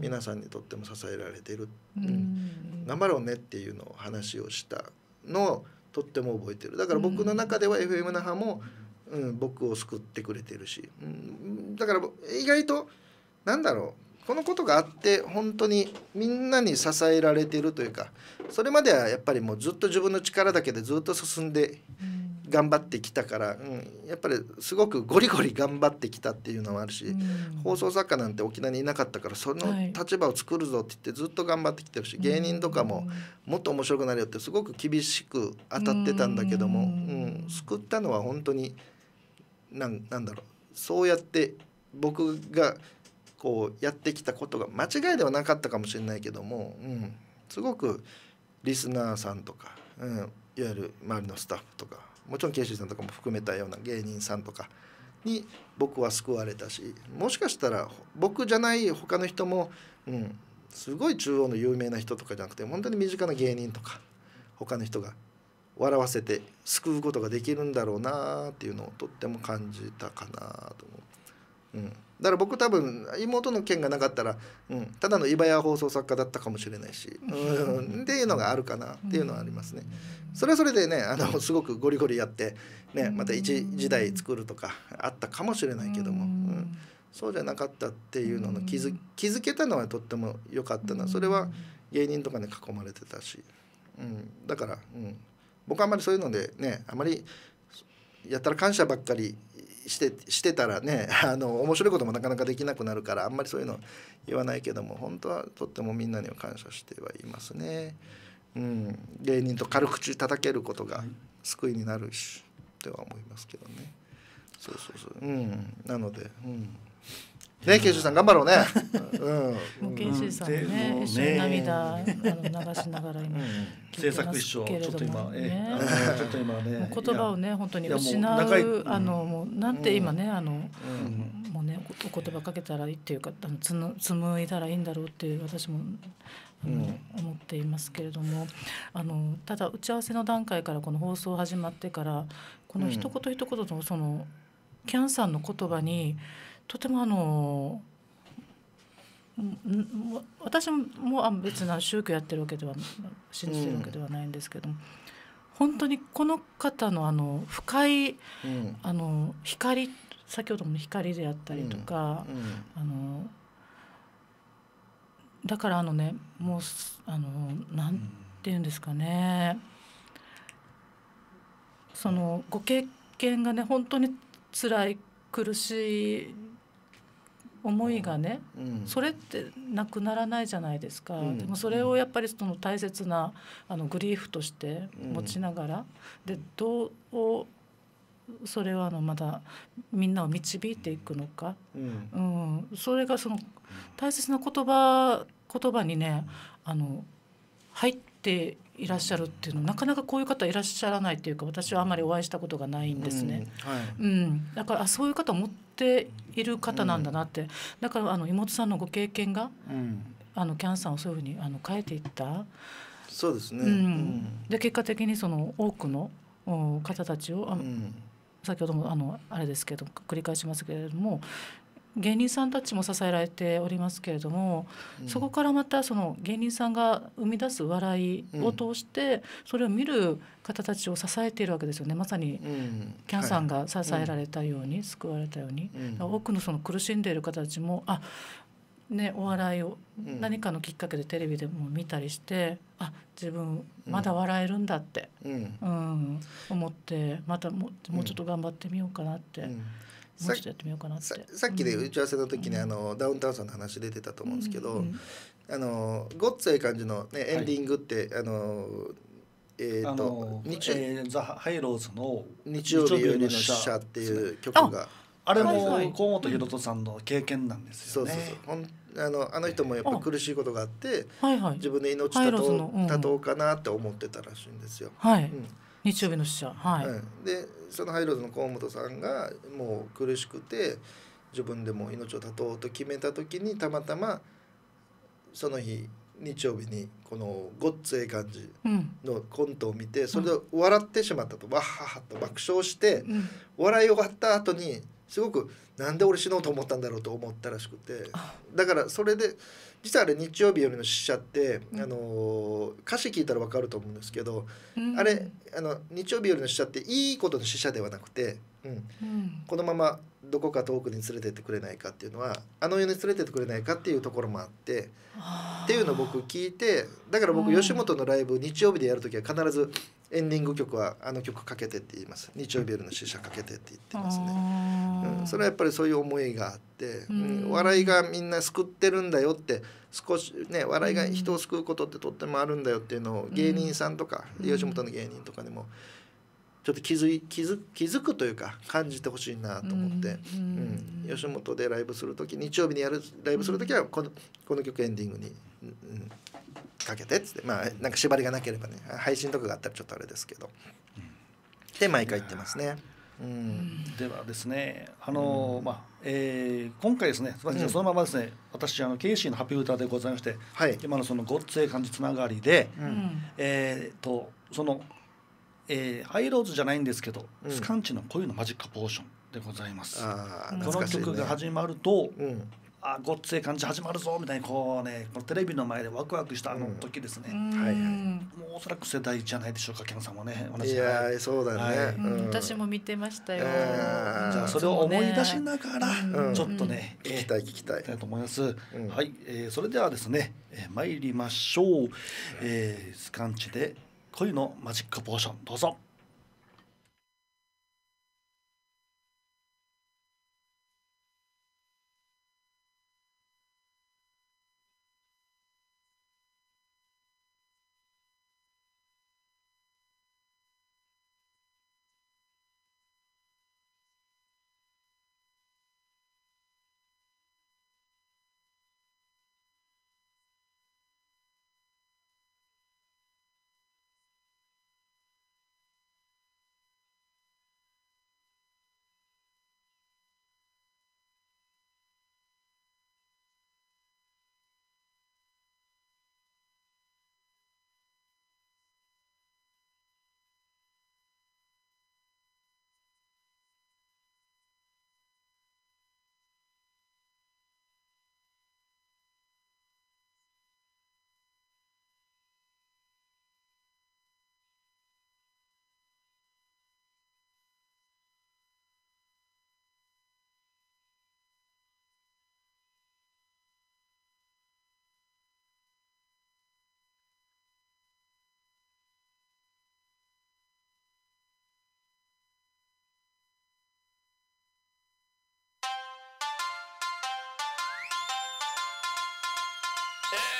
皆さんにとっても支えられてる、うん、頑張ろうねっていうのを話をしたのをとっても覚えてるだから僕の中では FM 那覇も、うん、僕を救ってくれてるし、うん、だから意外となんだろうこのことがあって本当にみんなに支えられてるというかそれまではやっぱりもうずっと自分の力だけでずっと進んで頑張ってきたから、うん、やっぱりすごくゴリゴリ頑張ってきたっていうのもあるし、うん、放送作家なんて沖縄にいなかったからその立場を作るぞって言ってずっと頑張ってきてるし、はい、芸人とかももっと面白くなるよってすごく厳しく当たってたんだけども、うん、うん、救ったのは本当になんなんだろうそうやって僕がこうやってきたことが間違いではなかったかもしれないけども、うん、すごくリスナーさんとか、うん、いわゆる周りのスタッフとかもちろん慶州さんとかも含めたような芸人さんとかに僕は救われたしもしかしたら僕じゃない他の人も、うん、すごい中央の有名な人とかじゃなくて本当に身近な芸人とか他の人が笑わせて救うことができるんだろうなっていうのをとっても感じたかなと思う。うんだから僕多分妹の件がなかったら、うん、ただの場屋放送作家だったかもしれないし、うん、っていうのがあるかなっていうのはありますね。それはそれでねあのすごくゴリゴリやって、ね、また一時代作るとかあったかもしれないけども、うん、そうじゃなかったっていうのの気づ気づけたのはとっても良かったなそれは芸人とかに囲まれてたし、うん、だから、うん、僕はあんまりそういうのでねあまりやったら感謝ばっかりしてしてたらねあの面白いこともなかなかできなくなるからあんまりそういうの言わないけども本当はとってもみんなには感謝してはいますね。うん、芸人と軽口叩けることが救いになるし、はとは思いますけどね。そうそうそう、うん、なので、うん、ね研修さん頑張ろうね。うん。研修さんね一緒に涙あの流しながら今。制作秘書ちょっと今ちょっと今ね言葉をね本当に失うあのもうなんて今ねあのもうねお言葉かけたらいいっていうかあのつむ紡いだらいいんだろうっていう私もうん、思っていますけれどもあのただ打ち合わせの段階からこの放送始まってからこの一言一言のその、うん、キャンさんの言葉にとてもあの私も別な宗教やってるわけでは信じてるわけではないんですけどうん、本当にこの方のあの深い、うん、あの光先ほども光であったりとか、うん、あのだからあのねもうあのなんて言うんですかね、そのご経験がね本当に辛い苦しい思いがね、それってなくならないじゃないですか、でもそれをやっぱりその大切なあのグリーフとして持ちながら、でどうそれはあのまだみんなを導いていくのか、うんそれがその大切な言葉言葉にねあの入ってていらっしゃるっていうのなかなかこういう方いらっしゃらないというか私はあまりお会いしたことがないんですね。うん、はいうん、だからあそういう方を持っている方なんだなって、うん、だからあの妹さんのご経験が、うん、あのキャンさんをそういうふうにあの変えていったそうですね、うんで結果的にその多くの方たちを、先ほどもあのあれですけど繰り返しますけれども芸人さんたちも支えられておりますけれども、うん、そこからまたその芸人さんが生み出す笑いを通して、それを見る方たちを支えているわけですよねまさにキャンさんが支えられたように、はい、救われたように、多くのその苦しんでいる方たちもあね、お笑いを何かのきっかけでテレビでも見たりして、うん、あ自分まだ笑えるんだって、うん、うん、思ってまたももうちょっと頑張ってみようかなって。うんもちょっとやってみようかなってさっきで打ち合わせの時に、あのダウンタウンさんの話出てたと思うんですけど、あのごっつい感じの、ね、エンディングって、あのえー、と日、えー、ザ・ハイローズの「日曜日よりの使者」っていう曲があれも河本裕人さんの経験なんですよね。ほんあのあの人もやっぱ苦しいことがあって自分で命絶とうかなって思ってたらしいんですよ。はい、うん日曜日の死者はい、うん、でそのハイローズの河本さんがもう苦しくて自分でも命を絶とうと決めた時にたまたまその日日曜日にこのごっつええ感じのコントを見て、それで笑ってしまったとわっははと爆笑して、笑い終わった後にすごくなんで俺死のうと思ったんだろうと思ったらしくてだからそれで実はあれ日曜日よりの死者って、あの歌詞聞いたら分かると思うんですけど、あれあの日曜日よりの死者っていいことの死者ではなくて、うんこのままどこか遠くに連れてってくれないかっていうのはあの世に連れてってくれないかっていうところもあってっていうのを僕聞いてだから僕吉本のライブ日曜日でやる時は必ずエンディング曲はあの曲かけてって言います日曜日の試写かけてって言ってますね、うん、それはやっぱりそういう思いがあって、うん、笑いがみんな救ってるんだよって少しね笑いが人を救うことってとってもあるんだよっていうのを芸人さんとか、うん、吉本の芸人とかでもちょっと気づい気づ気づくというか感じてほしいなと思って、うん、うん、吉本でライブする時日曜日にやるライブする時はこのこの曲エンディングに、うん、かけてっつってまあなんか縛りがなければね配信とかがあったらちょっとあれですけど、うん、で毎回言ってますね。うん、ではですねあの、うん、まあえー、今回ですねそのままですね、うん、私あのケイシーのハピー歌でございまして、はい、今のそのごっつえ感じつながりで、うん、えー、とその、えー、ハイローズじゃないんですけど、スカンチの恋のマジックポーションでございます。あこの曲が始まると、あごっつい感じ始まるぞみたいにこうねこのテレビの前でワクワクしたあの時ですね、うんはいはい、もうおそらく世代じゃないでしょうかンさんもね同じいやそうだね、はいうん、私も見てましたよじゃあそれを思い出しながら、ちょっとね、うん、聞きたい聞きたいと思います、はい、えー、それではですね、えー、参りましょう、えー、スカンチで恋のマジックポーションどうぞ Yeah.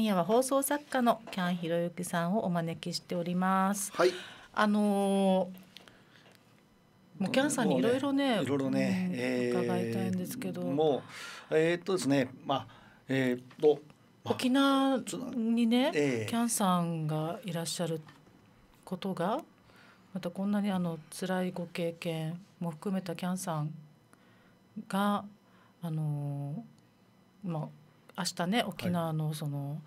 今夜は放送作家のキャンひろゆきさんをお招きしております。はい。あのーもうキャンさんにいろいろね、いろいろね、えー、伺いたいんですけど、もうえー、っとですね、まあえー、っと、まあ、沖縄にね、えー、キャンさんがいらっしゃることが、またこんなにあの辛いご経験も含めたキャンさんがあのまあ明日ね沖縄のその、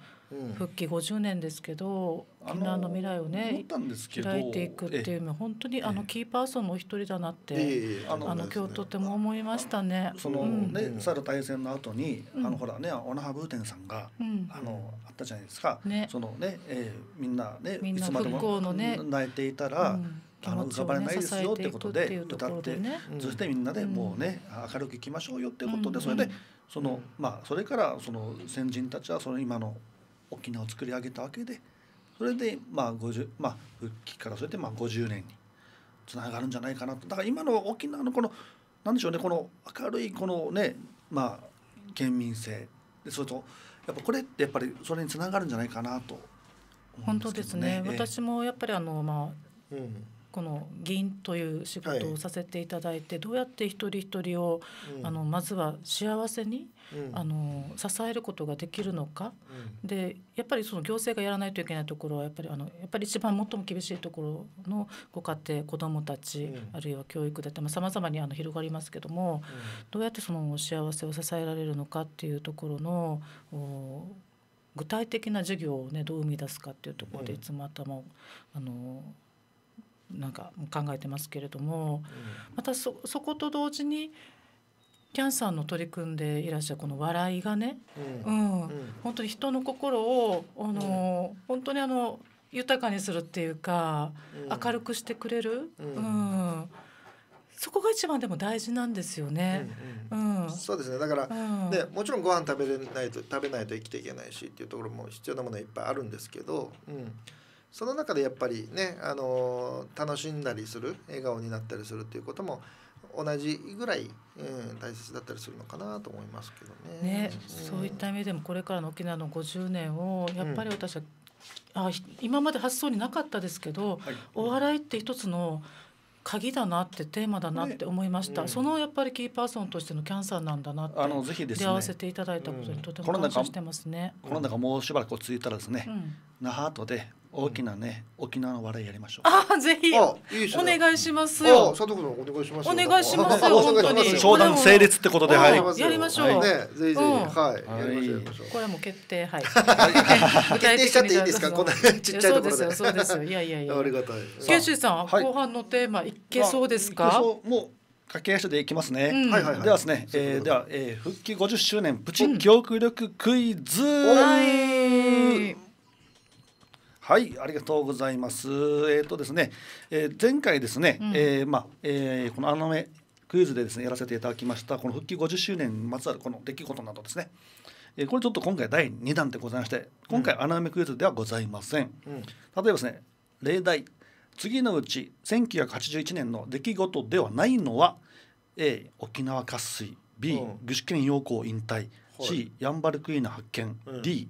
復帰50年ですけど、沖縄の未来をね開いていくっていうのは本当にあのキーパーソンのお一人だなって、あの今日とても思いましたね。そのね、猿大戦の後に、あのほらねオナハブーテンさんが、あのあったじゃないですか。そのね、えー、みんなねなつまのね泣いていたら。あの浮かばれないですよってことで歌って、そしてみんなでもうね明るくいきましょうよってことで、それでその、まあ、それからその先人たちはその今の沖縄を作り上げたわけでそれでまあ50、まあ、復帰からそれでまあ50年につながるんじゃないかなとだから今の沖縄のこのなんでしょうねこの明るいこのねまあ県民性でそれとやっぱこれってやっぱりそれにつながるんじゃないかなと、ね、本当ですね、私もやっぱりあのまあ、うんこの議員という仕事をさせていただいて、はい、どうやって一人一人を、うん、あのまずは幸せに、うん、あの支えることができるのか、うん、でやっぱりその行政がやらないといけないところはやっぱりあのやっぱり一番最も厳しいところのご家庭子どもたち、あるいは教育だってさまざ、まにあの広がりますけども、どうやってその幸せを支えられるのかっていうところの具体的な授業をねどう生み出すかっていうところでいつも頭を、あのなんか考えてますけれども、うん、またそそこと同時にキャンさんの取り組んでいらっしゃるこの笑いがね、うん、うん、本当に人の心をあの、本当にあの豊かにするっていうか、明るくしてくれる。うんそこが一番でも大事なんですよね。うん、うんうん、そうですね。だから、うん、ね、もちろんご飯食べれないと食べないと生きていけないしっていうところも必要なものはいっぱいあるんですけど、うん、その中でやっぱりね、あの楽しんだりする笑顔になったりするっていうことも同じぐらい、うん、大切だったりするのかなと思いますけどね。ね、うん、そういった意味でもこれからの沖縄の50年をやっぱり私は、うん、あ今まで発想になかったですけど、はい、お笑いって一つの鍵だなってテーマだなって思いました、ねうん、そのやっぱりキーパーソンとしてのキャンサーなんだなってあのぜひです、ね、出会わせていただいたことにとても感謝してますね、うん、コロナがもうしばらく続いたらですね、那覇とで大きなね、沖縄の笑いやりましょう。あぜひお願いしますよ。佐藤君お願いしますお願いしますよ本当に。商談成立ってことではいやりましょう。ねぜひぜひはいやりましょうこれも決定はい。決定しちゃっていいですかこんなちっちゃいところで。そうですよいやいやいや。ありがたい。九州さん後半のテーマいけそうですか。もう。駆け足でいきますね。ははい、いではですね、えー、では、えー、復帰50周年プチ記憶力クイズ。はいはい、ありがとうございます。えっ、ー、とですね、えー、前回ですね、うん、えー、まあ、えー、この穴埋めクイズでですねやらせていただきましたこの復帰50周年にまつわるこの出来事などですね。えー、これちょっと今回第2弾でございまして今回穴埋めクイズではございません、うん、例えばですね例題次のうち1981年の出来事ではないのは A 沖縄渇水 B、具志堅陽光引退、はい、C ヤンバルクイーンの発見、うん、D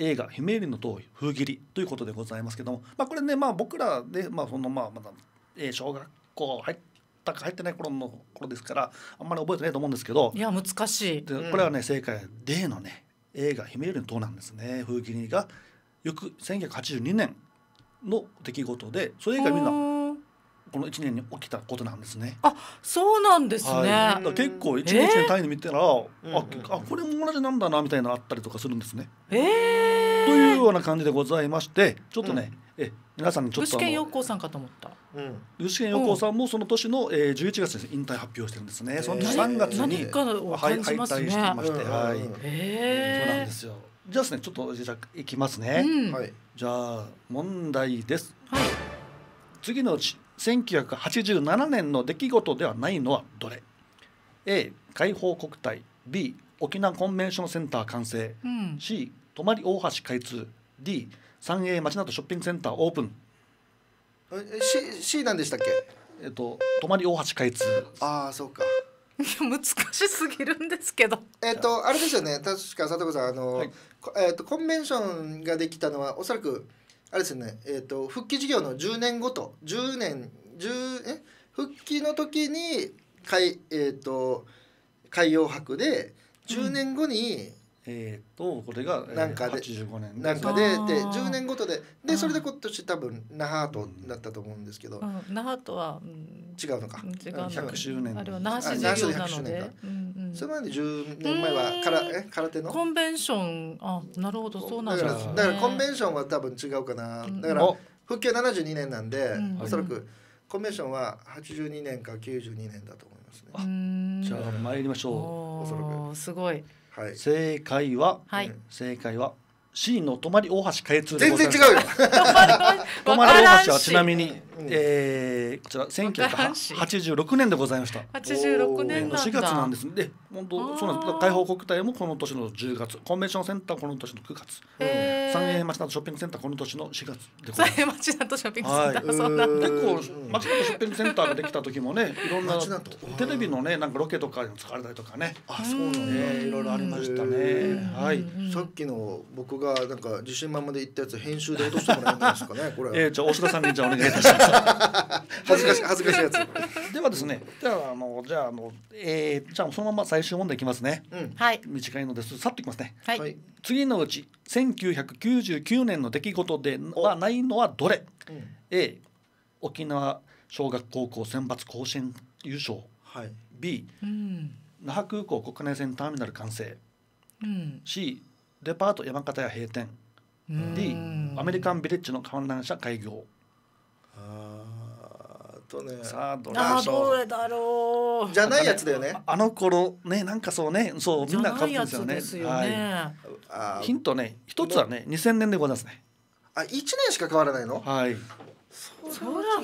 映画「姫よりの塔風切り」ということでございますけども、まあ、これね、まあ、僕らで、まあそのまあ、まだ、え小学校入ったか入ってない頃の頃ですからあんまり覚えてないと思うんですけどいや難しい、これはね正解はのね映画「姫よりの塔」なんですね風切りが翌1982年の出来事でそれ以外みんなこの一年に起きたことなんですね。あそうなんですね。はい、結構一年1年単位で見たら、えー、ああこれも同じなんだなみたいなのあったりとかするんですね。えー、というような感じでございましてちょっとね、うん、え皆さんにちょっと。具志堅陽さんかと思った。具志堅陽光さんもその年の、え十11月に引退発表してるんですね。その3月に、えー、何かを感じますね。はい、してまして、はい、えー、そうなんですよ。じゃあですねちょっとじゃいきますね、うん。はい。じゃあ問題です。はい。次のうち1987年の出来事ではないのはどれ A 解放国体 B 沖縄コンベンションセンター完成、うん、C 泊大橋開通 D 三栄町などショッピングセンターオープン C, C なんでしたっけえっと泊大橋開通ああそうか 難しすぎるんですけどえっとあれですよね確か佐藤子さんあの、はい、えっとコンベンションができたのはおそらくあれですね、えーと、復帰事業の10年ごと10年10え復帰の時に海,、えーと、海洋博で10年後にえーと、これが、えー、なんかで85年なんかでで10年ごとででそれで今年多分那覇とだったと思うんですけど、うハ那覇とは、違うのか違うの100周年あれは那覇市事業なのでな、うんうん、それまで10年前はからえ空手のコンベンションあなるほどそうなんです、ね、だからコンベンションは多分違うかなだから復旧72年なんで、うん、おそらくコンベンションは82年か92年だと思いますね。じゃあ参りましょうおそらくすごいはい、正解は、はい、正解は C の泊まり大橋開通全然違うよ泊まり大橋はちなみに、うえー、こちら1986年でございました86年なん4月なんですで本当そうなんです開放国体もこの年の10月コンベンションセンターこの年の9月、うん、三栄町などショッピングセンターこの年の4月でございます三栄町などショッピングセンター、はい、結構町などショッピングセンターができた時もねいろんなテレビのねなんかロケとかに使われたりとかねあそうなんだ、ね、いろいろありましたねはいさっきの僕ががなんか自信満々で言ったやつ編集で落としてもらえないですかね これえー、じゃ大島さんにじゃお願いいたします 恥ずかしい恥ずかしいやつではですねじゃあのじゃあの、えー、じゃあそのまま最終問題いきますね、うん、はい短いのですさっといきますねはい次のうち1999年の出来事ではないのはどれ、うん、A 沖縄小学高校選抜甲子園優勝、はい、B、うん、那覇空港国内線ターミナル完成、うん、C デパート山形屋閉店 D アメリカンビレッジの観覧車開業あとねさあどれあどれだろうじゃないやつだよねあの頃ねなんかそうねそうみんな買ってんですよねはい、ヒントね一つはね2000年でございますねあ1年しか変わらないのはいそれは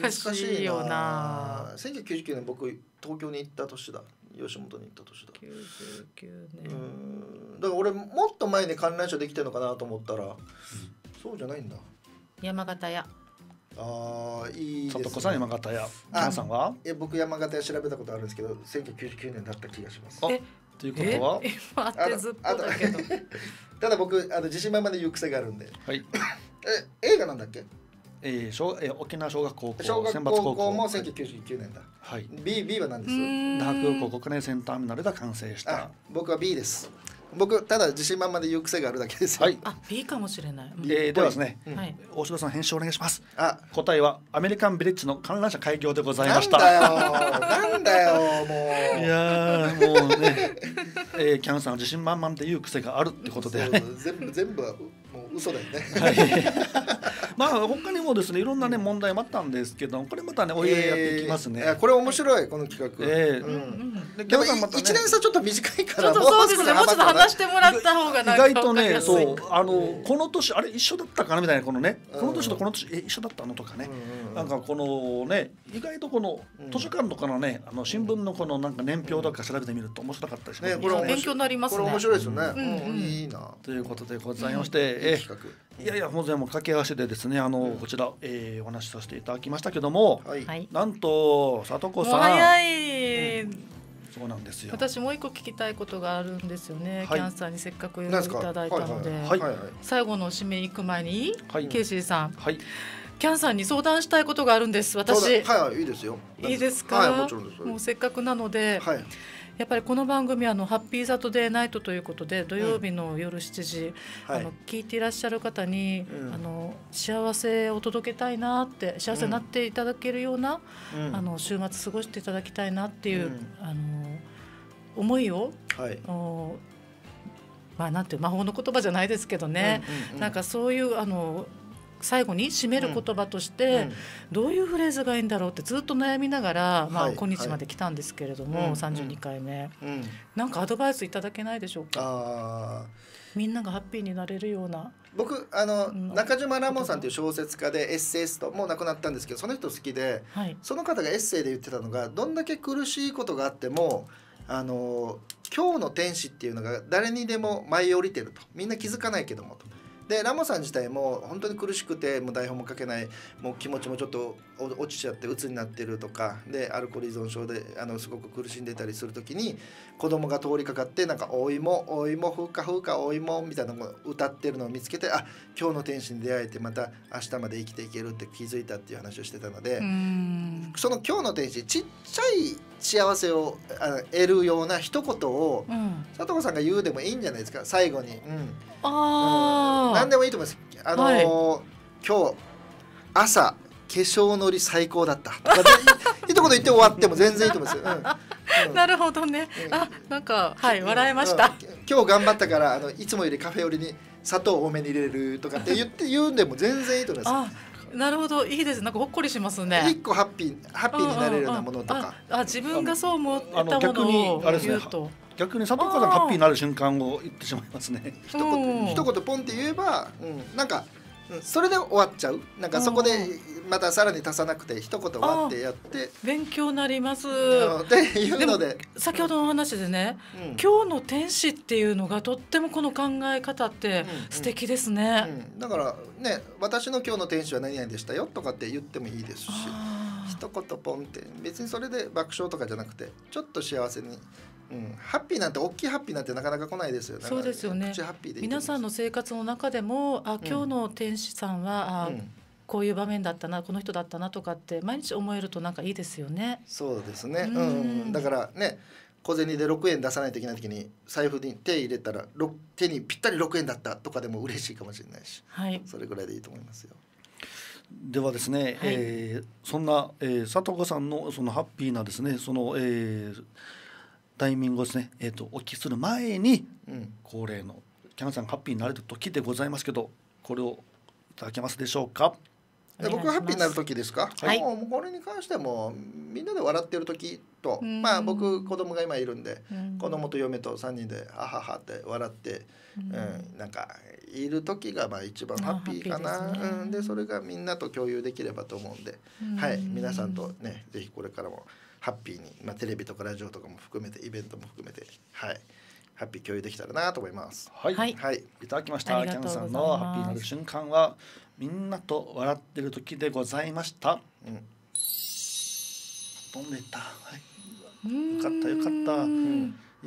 難しいよな1999年僕東京に行った年だ吉本に行った年だ99年だから俺もっと前に観覧車できてるのかなと思ったら、うん、そうじゃないんだ山形屋ああいいですね。さん山形屋。あさんは？え僕山形屋調べたことあるんですけど、1999年だった気がします。あということは？てずっだけど。ただ僕あの自信満々で言う癖があるんで。はい。え映画なんだっけ？えー、小えー、沖縄小学高校小学高校も1999年だ。はい。B B は何です？那覇空港国内センターミナルが完成した。僕は B です。僕ただ自信満々で言う癖があるだけです。はい。あ、B かもしれない。えー、ではですね、はい、大城さん編集お願いします。あ、答えはアメリカンビレッジの観覧車開業でございました。なんだよ、なんだよもう。いやもうね、えー、キャンさん自信満々で言う癖があるってことで、ね、全部全部。もう嘘だよね、はい、まあ他にもですねいろんなね問題もあったんですけどこれまたねお湯おやっていきますね、えー、これ面白いこの企画、えー、うん、ででもまた、ね、1年差ちょっと短いからちょっとそうですねもうちょっと話してもらった方が意外とねそうあのこの年あれ一緒だったかなみたいなこのねこの年とこの年え一緒だったのとかね、うん、なんかこのね意外とこの図書館とかのねあの新聞のこのなんか年表とか調べてみると面白かったでしますね、ね、これ勉強になりますねこれ面白いですよね、うんうん、いいなということでございまして、えー、いやいや、当もう掛け合わせでですね、あの、うん、こちら、えー、お話しさせていただきましたけども。はい、なんと、さとこさん。早い、うん、そうなんですよ。私もう一個聞きたいことがあるんですよね。はい、キャンサーにせっかくいただいたので、はい最後の締め行く前に、ケイシーさん。はいキャンさんに相談したいことがあるんです。私。はい、いいですよ。いいですか。はい、ももうせっかくなので。はい。やっぱりこの番組あのハッピーサトデーナイトということで土曜日の夜7時、うん、あの聞いていらっしゃる方に、あの幸せを届けたいなって幸せになっていただけるような、うん、あの週末過ごしていただきたいなっていう、うん、あの思いを、はい、まあなんていう魔法の言葉じゃないですけどね、うんうんうん、なんかそういうあの最後に締める言葉として、どういうフレーズがいいんだろうってずっと悩みながら、まあ、今日まで来たんですけれども、32回目、なんかアドバイスいただけないでしょうかみんながハッピーになれるような僕あの、中島ラモンさんという小説家でエッセイストもう亡くなったんですけどその人好きで、はい、その方がエッセイで言ってたのがどんだけ苦しいことがあってもあの今日の天使っていうのが誰にでも舞い降りてるとみんな気づかないけどもと。でラモさん自体も本当に苦しくてもう台本も書けないもう気持ちもちょっと落ちちゃって鬱になってるとかでアルコール依存症であのすごく苦しんでたりする時に子供が通りかかってなんか「お芋お芋ふうかふうかお芋」みたいなのを歌ってるのを見つけてあ今日の天使に出会えてまた明日まで生きていけるって気づいたっていう話をしてたのでその「今日の天使」ちっちゃい幸せを得るような一言を、佐藤さんが言うでもいいんじゃないですか最後に、うん、あ、うん、何でもいいと思いますあのーはい、今日朝化粧のり最高だった一言 言って終わっても全然いいと思います、うんうん、なるほどね、あなんかはい笑えました、今日頑張ったからあのいつもよりカフェ寄りに砂糖多めに入れるとかって言って言うんでも全然いいと思いますなるほどいいですなんかほっこりしますね一個ハッピーハッピーになれるようなものとかあ自分がそう思ったものを言うと逆に佐藤さんハッピーになる瞬間を言ってしまいますね一言一言ポンって言えば、うん、なんかうん、それで終わっちゃうなんかそこでまたさらに足さなくて一言終わってやって勉強になりますっていうので先ほどの話でね、うん、今日の天使っていうのがとってもこの考え方って素敵ですね、うんうん、だからね私の今日の天使は何々でしたよとかって言ってもいいですし一言ポンって別にそれで爆笑とかじゃなくてちょっと幸せにうん、ハッピーなんて大きいハッピーなんてなかなか来ないですよね。そうですよね。皆さんの生活の中でも、あ、今日の天使さんは、あ、うんこういう場面だったなこの人だったなとかって毎日思えるとなんかいいですよね。そうですね、うん、うん、だからね小銭で6円出さないといけない時に財布に手入れたら手にぴったり6円だったとかでも嬉しいかもしれないし、はい、それぐらいでいいと思いますよ。ではですね、はい、えー、そんな、えー、佐藤子さんのそのハッピーなですねその、えータイミングですね、えーと、お聞きする前に、うん、恒例の「キャンさんハッピーになれる時」でございますけどこれをいただけますでしょうか僕がハッピーになる時ですか、はい、もうこれに関してもみんなで笑ってる時と、うん、まあ僕子供が今いるんで、うん、子供と嫁と3人で「あはは」って笑って、うん、うん、なんかいる時がまあ一番ハッピーかなで、ねうんで、それがみんなと共有できればと思うんで、はい皆さんとねぜひこれからも。ハッピーに、まあ、テレビとかラジオとかも含めてイベントも含めてはいハッピー共有できたらなと思います。はい、はい、い、ただきました。キャンさんのハッピーなる瞬間はみんなと笑ってる時でございました。うん。飛んでた。はい。よかったよかった。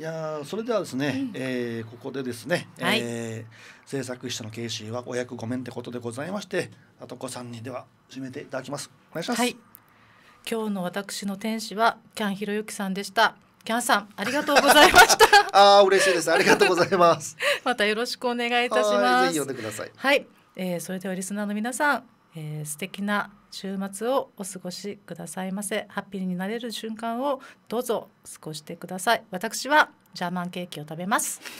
いやそれではですね、うん、えー、ここでですね、はい、えー、制作秘書のケイシーはお役御免ってことでございましてあとこさんにでは締めていただきますお願いします、はい今日の私の天使はキャンひろゆきさんでしたキャンさんありがとうございました ああ嬉しいですありがとうございます またよろしくお願いいたしますぜひ読んでくださいはい、えー、それではリスナーの皆さん、えー、素敵な週末をお過ごしくださいませハッピーになれる瞬間をどうぞ過ごしてください私はジャーマンケーキを食べます